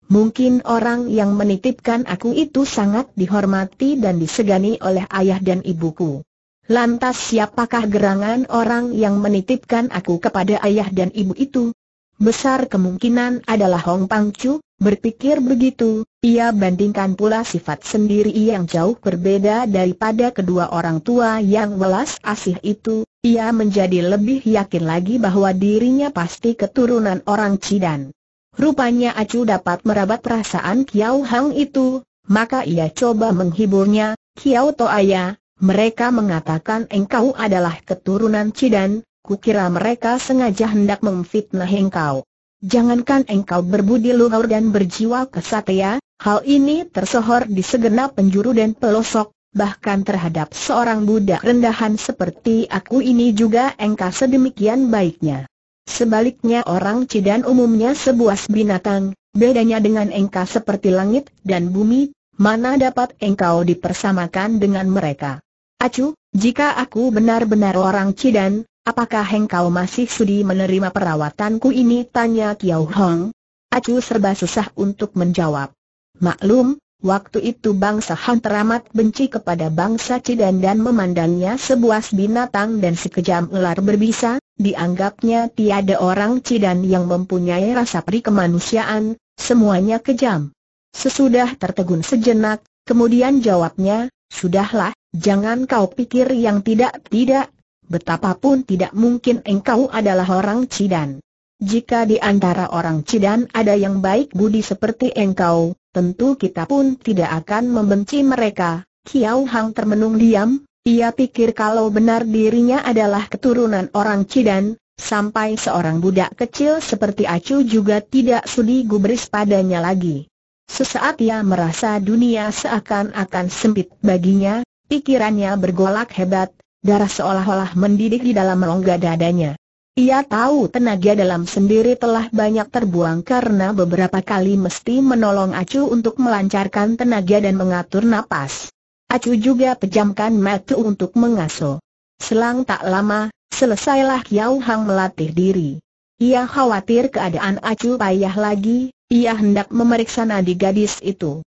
Mungkin orang yang menitipkan aku itu sangat dihormati dan disegani oleh ayah dan ibuku. Lantas siapakah gerangan orang yang menitipkan aku kepada ayah dan ibu itu? Besar kemungkinan adalah Hong Pang Chu, berpikir begitu, ia bandingkan pula sifat sendiri yang jauh berbeda daripada kedua orang tua yang welas asih itu, ia menjadi lebih yakin lagi bahwa dirinya pasti keturunan orang Cidan. Rupanya Acu dapat merabat perasaan Kiao Hang itu, maka ia coba menghiburnya, Kiao Toaya, mereka mengatakan engkau adalah keturunan Cidan, Kukira mereka sengaja hendak memfitnah engkau. Jangankan engkau berbudi luhur dan berjiwa kesatria, hal ini tersohor di segenap penjuru dan pelosok, bahkan terhadap seorang budak rendahan seperti aku ini juga engkau sedemikian baiknya. Sebaliknya orang Cidan umumnya sebuah binatang, bedanya dengan engkau seperti langit dan bumi, mana dapat engkau dipersamakan dengan mereka. Acu, jika aku benar-benar orang Cidan, Apakah heng engkau masih sudi menerima perawatanku ini? Tanya Kiao Hong. Acu serba susah untuk menjawab. Maklum, waktu itu bangsa Han teramat benci kepada bangsa Cidan dan memandangnya sebuah binatang dan sekejam ular berbisa, dianggapnya tiada orang Cidan yang mempunyai rasa peri kemanusiaan, semuanya kejam. Sesudah tertegun sejenak, kemudian jawabnya, Sudahlah, jangan kau pikir yang tidak-tidak, betapapun tidak mungkin engkau adalah orang Cidan. Jika di antara orang Cidan ada yang baik budi seperti engkau, tentu kita pun tidak akan membenci mereka. Kiao Hang termenung diam, ia pikir kalau benar dirinya adalah keturunan orang Cidan, sampai seorang budak kecil seperti Acu juga tidak sudi gubris padanya lagi. Sesaat ia merasa dunia seakan-akan sempit baginya, pikirannya bergolak hebat, Darah seolah-olah mendidih di dalam rongga dadanya. Ia tahu tenaga dalam sendiri telah banyak terbuang karena beberapa kali mesti menolong Acu untuk melancarkan tenaga dan mengatur napas. Acu juga pejamkan mata untuk mengaso. Selang tak lama, selesailah Kiao Hang melatih diri. Ia khawatir keadaan Acu payah lagi, ia hendak memeriksa nadi gadis itu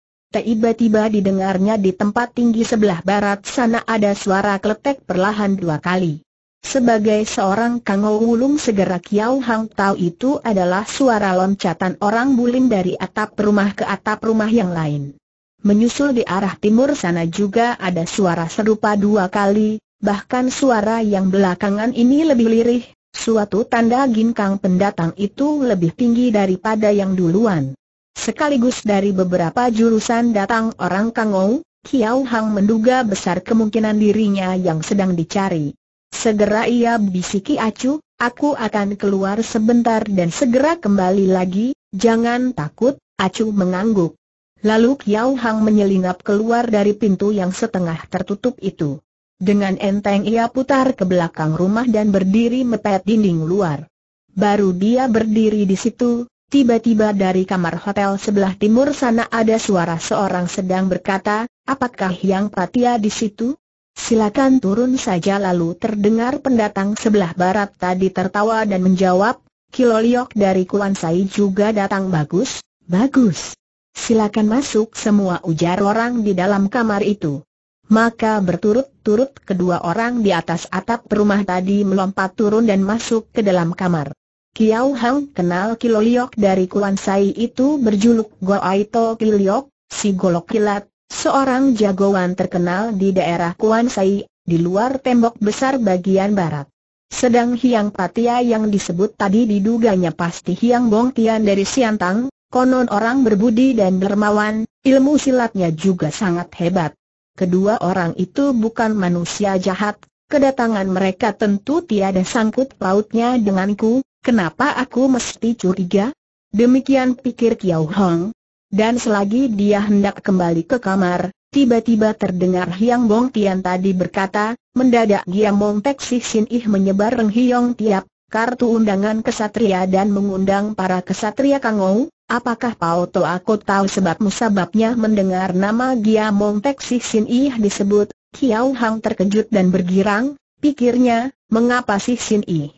tiba-tiba didengarnya di tempat tinggi sebelah barat sana ada suara kletek perlahan dua kali. Sebagai seorang kangau wulung segera Kiau Hang tahu itu adalah suara loncatan orang bulim dari atap rumah ke atap rumah yang lain. Menyusul di arah timur sana juga ada suara serupa dua kali, bahkan suara yang belakangan ini lebih lirih, suatu tanda ginkang pendatang itu lebih tinggi daripada yang duluan. Sekaligus dari beberapa jurusan datang orang Kangou, Kiao Hang menduga besar kemungkinan dirinya yang sedang dicari. Segera ia bisiki acu, aku akan keluar sebentar dan segera kembali lagi, jangan takut, acu mengangguk. Lalu Kiao Hang menyelinap keluar dari pintu yang setengah tertutup itu. Dengan enteng ia putar ke belakang rumah dan berdiri mepet dinding luar. Baru dia berdiri di situ, Tiba-tiba dari kamar hotel sebelah timur sana ada suara seorang sedang berkata, apakah yang patia di situ? Silakan turun saja lalu terdengar pendatang sebelah barat tadi tertawa dan menjawab, Kiloliok dari Kuansai juga datang bagus, bagus. Silakan masuk semua ujar orang di dalam kamar itu. Maka berturut-turut kedua orang di atas atap rumah tadi melompat turun dan masuk ke dalam kamar. Kiau Hang kenal Kiloliok dari Kuan Sai itu berjuluk Goaito Kiliok, si golok kilat, seorang jagoan terkenal di daerah Kuan Sai, di luar tembok besar bagian barat. Sedang Hiang Patia yang disebut tadi diduganya pasti Hiang Bong Tian dari Siantang, konon orang berbudi dan dermawan, ilmu silatnya juga sangat hebat. Kedua orang itu bukan manusia jahat, kedatangan mereka tentu tiada sangkut pautnya denganku, Kenapa aku mesti curiga? Demikian pikir Kiao Hong. Dan selagi dia hendak kembali ke kamar, tiba-tiba terdengar Hiang Bong Tian tadi berkata, mendadak Giam Bong Tek Si Sin Ih menyebar Reng Hiong Tiap, kartu undangan kesatria dan mengundang para kesatria Kang Kangou, Apakah Pao To aku tahu sebab musababnya mendengar nama Bong Tek Si Sin Ih disebut, Kiao Hong terkejut dan bergirang, pikirnya, mengapa Si Sin Ih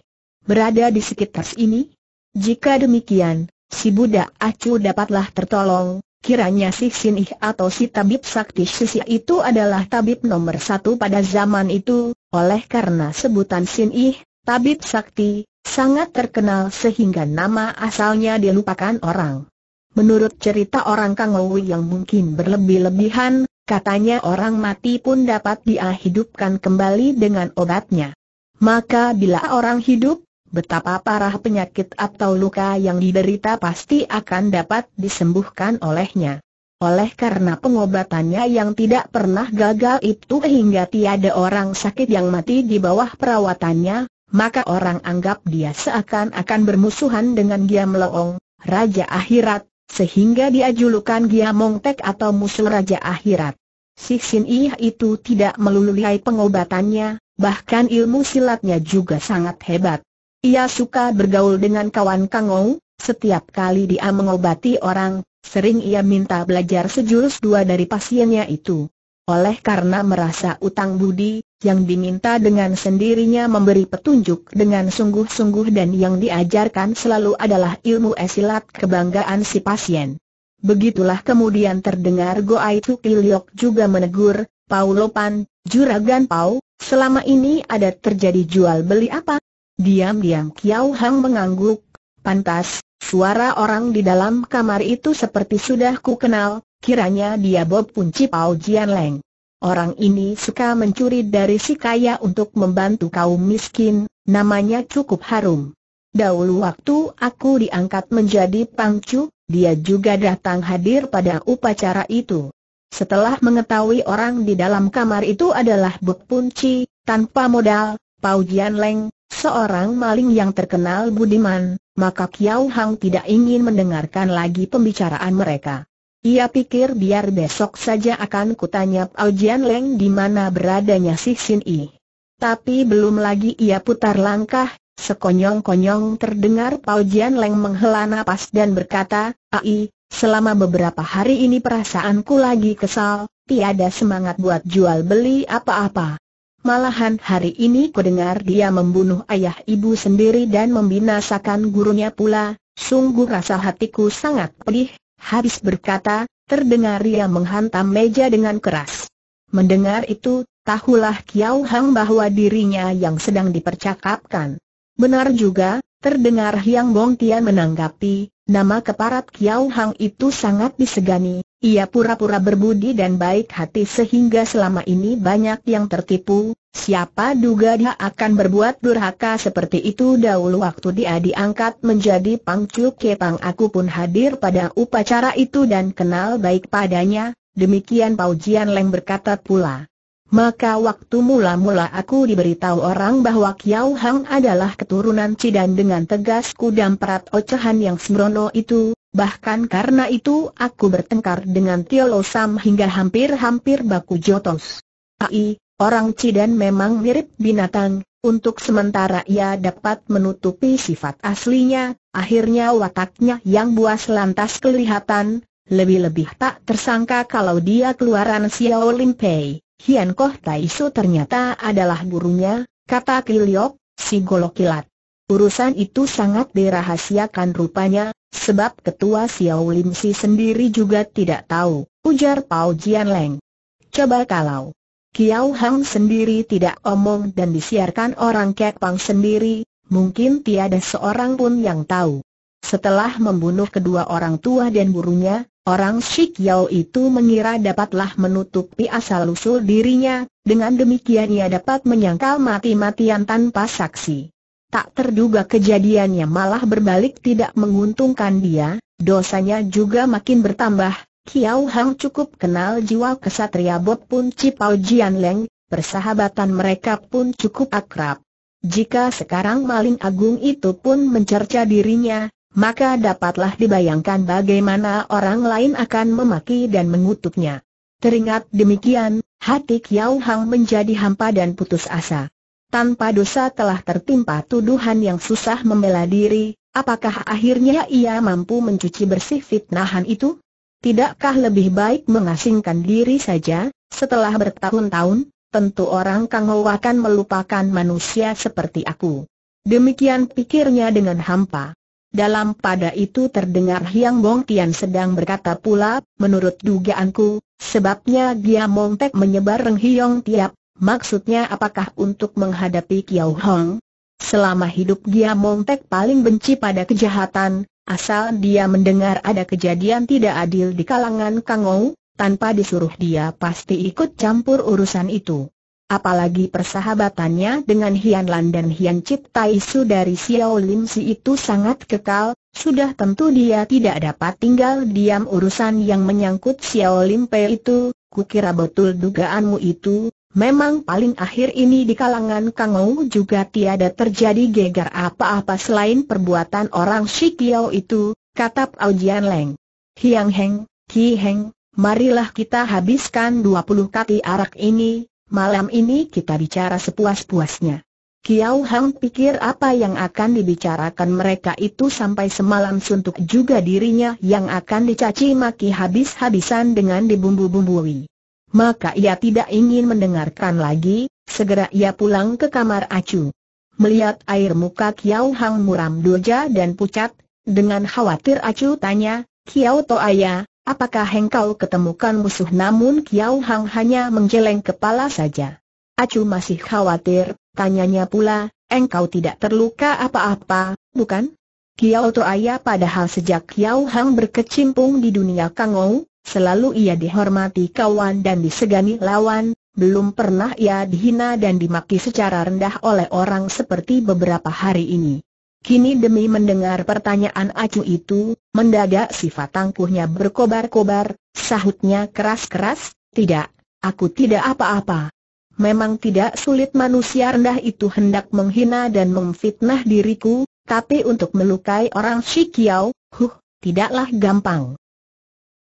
berada di sekitar sini? Jika demikian, si budak acu dapatlah tertolong, kiranya si Sinih atau si tabib sakti sisi itu adalah tabib nomor satu pada zaman itu, oleh karena sebutan Sinih, tabib sakti, sangat terkenal sehingga nama asalnya dilupakan orang. Menurut cerita orang Kangowi yang mungkin berlebih-lebihan, katanya orang mati pun dapat diahidupkan kembali dengan obatnya. Maka bila orang hidup, Betapa parah penyakit atau luka yang diderita pasti akan dapat disembuhkan olehnya. Oleh karena pengobatannya yang tidak pernah gagal itu hingga tiada orang sakit yang mati di bawah perawatannya, maka orang anggap dia seakan-akan bermusuhan dengan Giam Leong, Raja Akhirat, sehingga dia julukan Giamongtek Mongtek atau musuh Raja Akhirat. Si Xin Ih itu tidak melulu lihai pengobatannya, bahkan ilmu silatnya juga sangat hebat. Ia suka bergaul dengan kawan Kangou, setiap kali dia mengobati orang, sering ia minta belajar sejurus dua dari pasiennya itu. Oleh karena merasa utang budi, yang diminta dengan sendirinya memberi petunjuk dengan sungguh-sungguh dan yang diajarkan selalu adalah ilmu esilat kebanggaan si pasien. Begitulah kemudian terdengar Goa itu Kiliok juga menegur, Paulo Pan, Juragan Pau, selama ini ada terjadi jual beli apa? Diam-diam Kiao Hang mengangguk. Pantas, suara orang di dalam kamar itu seperti sudah ku kenal, kiranya dia Bob Punci Pao Jian Leng. Orang ini suka mencuri dari si kaya untuk membantu kaum miskin, namanya cukup harum. Dahulu waktu aku diangkat menjadi pangcu, dia juga datang hadir pada upacara itu. Setelah mengetahui orang di dalam kamar itu adalah Bob Punci, tanpa modal, Pau Jian Leng, seorang maling yang terkenal budiman, maka Kiao Hang tidak ingin mendengarkan lagi pembicaraan mereka. Ia pikir biar besok saja akan kutanya Pao Jian Leng di mana beradanya si Sin Yi. Tapi belum lagi ia putar langkah, sekonyong-konyong terdengar Pao Jian Leng menghela napas dan berkata, Ai, selama beberapa hari ini perasaanku lagi kesal, tiada semangat buat jual beli apa-apa. Malahan hari ini kudengar dia membunuh ayah ibu sendiri dan membinasakan gurunya pula, sungguh rasa hatiku sangat pedih, habis berkata, terdengar ia menghantam meja dengan keras. Mendengar itu, tahulah Kiao Hang bahwa dirinya yang sedang dipercakapkan. Benar juga, terdengar Hiang Bong Tian menanggapi, nama keparat Kiao Hang itu sangat disegani, ia pura-pura berbudi dan baik hati sehingga selama ini banyak yang tertipu, siapa duga dia akan berbuat durhaka seperti itu dahulu waktu dia diangkat menjadi pangcu kepang aku pun hadir pada upacara itu dan kenal baik padanya, demikian Pau Jian Leng berkata pula. Maka waktu mula-mula aku diberitahu orang bahwa Kiao Hang adalah keturunan Cidan dengan tegas kudam perat ocehan yang sembrono itu, bahkan karena itu aku bertengkar dengan Tio Lo Sam hingga hampir-hampir baku jotos. Ai, orang Cidan memang mirip binatang, untuk sementara ia dapat menutupi sifat aslinya, akhirnya wataknya yang buas lantas kelihatan, lebih-lebih tak tersangka kalau dia keluaran Xiao Lin Pei. Hian Koh Tai Su ternyata adalah gurunya, kata Kiliok, si golok kilat. Urusan itu sangat dirahasiakan rupanya, Sebab ketua Xiao Lim Si sendiri juga tidak tahu, ujar Pao Jian Leng. Coba kalau Kiao Hang sendiri tidak omong dan disiarkan orang Pang sendiri, mungkin tiada seorang pun yang tahu. Setelah membunuh kedua orang tua dan burunya, orang Shik Yao itu mengira dapatlah menutupi asal-usul dirinya, dengan demikian ia dapat menyangkal mati-matian tanpa saksi tak terduga kejadiannya malah berbalik tidak menguntungkan dia, dosanya juga makin bertambah. Kiao Hang cukup kenal jiwa kesatria Bob Pun Cipau Jian Leng, persahabatan mereka pun cukup akrab. Jika sekarang maling agung itu pun mencerca dirinya, maka dapatlah dibayangkan bagaimana orang lain akan memaki dan mengutuknya. Teringat demikian, hati Kiao Hang menjadi hampa dan putus asa tanpa dosa telah tertimpa tuduhan yang susah membela diri, apakah akhirnya ia mampu mencuci bersih fitnahan itu? Tidakkah lebih baik mengasingkan diri saja, setelah bertahun-tahun, tentu orang Kang Ho akan melupakan manusia seperti aku. Demikian pikirnya dengan hampa. Dalam pada itu terdengar Hiang Bong Tian sedang berkata pula, menurut dugaanku, sebabnya dia montek menyebar Reng Hiong tiap Maksudnya apakah untuk menghadapi Kiao Hong? Selama hidup dia Montek paling benci pada kejahatan, asal dia mendengar ada kejadian tidak adil di kalangan Kangou, tanpa disuruh dia pasti ikut campur urusan itu. Apalagi persahabatannya dengan Hian Lan dan Hian Chit Tai Su dari Xiao Lim Si itu sangat kekal, sudah tentu dia tidak dapat tinggal diam urusan yang menyangkut Xiao Lim Pei itu, kukira betul dugaanmu itu, Memang paling akhir ini di kalangan Kangou juga tiada terjadi gegar apa-apa selain perbuatan orang Shikiao itu, kata Pao Jian Leng. Hiang Heng, Ki Heng, marilah kita habiskan dua puluh kati arak ini, malam ini kita bicara sepuas-puasnya. Kiao Hang pikir apa yang akan dibicarakan mereka itu sampai semalam suntuk juga dirinya yang akan dicaci maki habis-habisan dengan dibumbu-bumbui maka ia tidak ingin mendengarkan lagi, segera ia pulang ke kamar acu. Melihat air muka Kiao Hang muram doja dan pucat, dengan khawatir acu tanya, Kiao Toaya, apakah engkau ketemukan musuh namun Kiao Hang hanya menjeleng kepala saja. Acu masih khawatir, tanyanya pula, engkau tidak terluka apa-apa, bukan? Kiao Toaya padahal sejak Kiao Hang berkecimpung di dunia Kangou, Selalu ia dihormati kawan dan disegani lawan, belum pernah ia dihina dan dimaki secara rendah oleh orang seperti beberapa hari ini. Kini demi mendengar pertanyaan acu itu, mendadak sifat tangkuhnya berkobar-kobar, sahutnya keras-keras, tidak, aku tidak apa-apa. Memang tidak sulit manusia rendah itu hendak menghina dan memfitnah diriku, tapi untuk melukai orang Shikiao, huh, tidaklah gampang.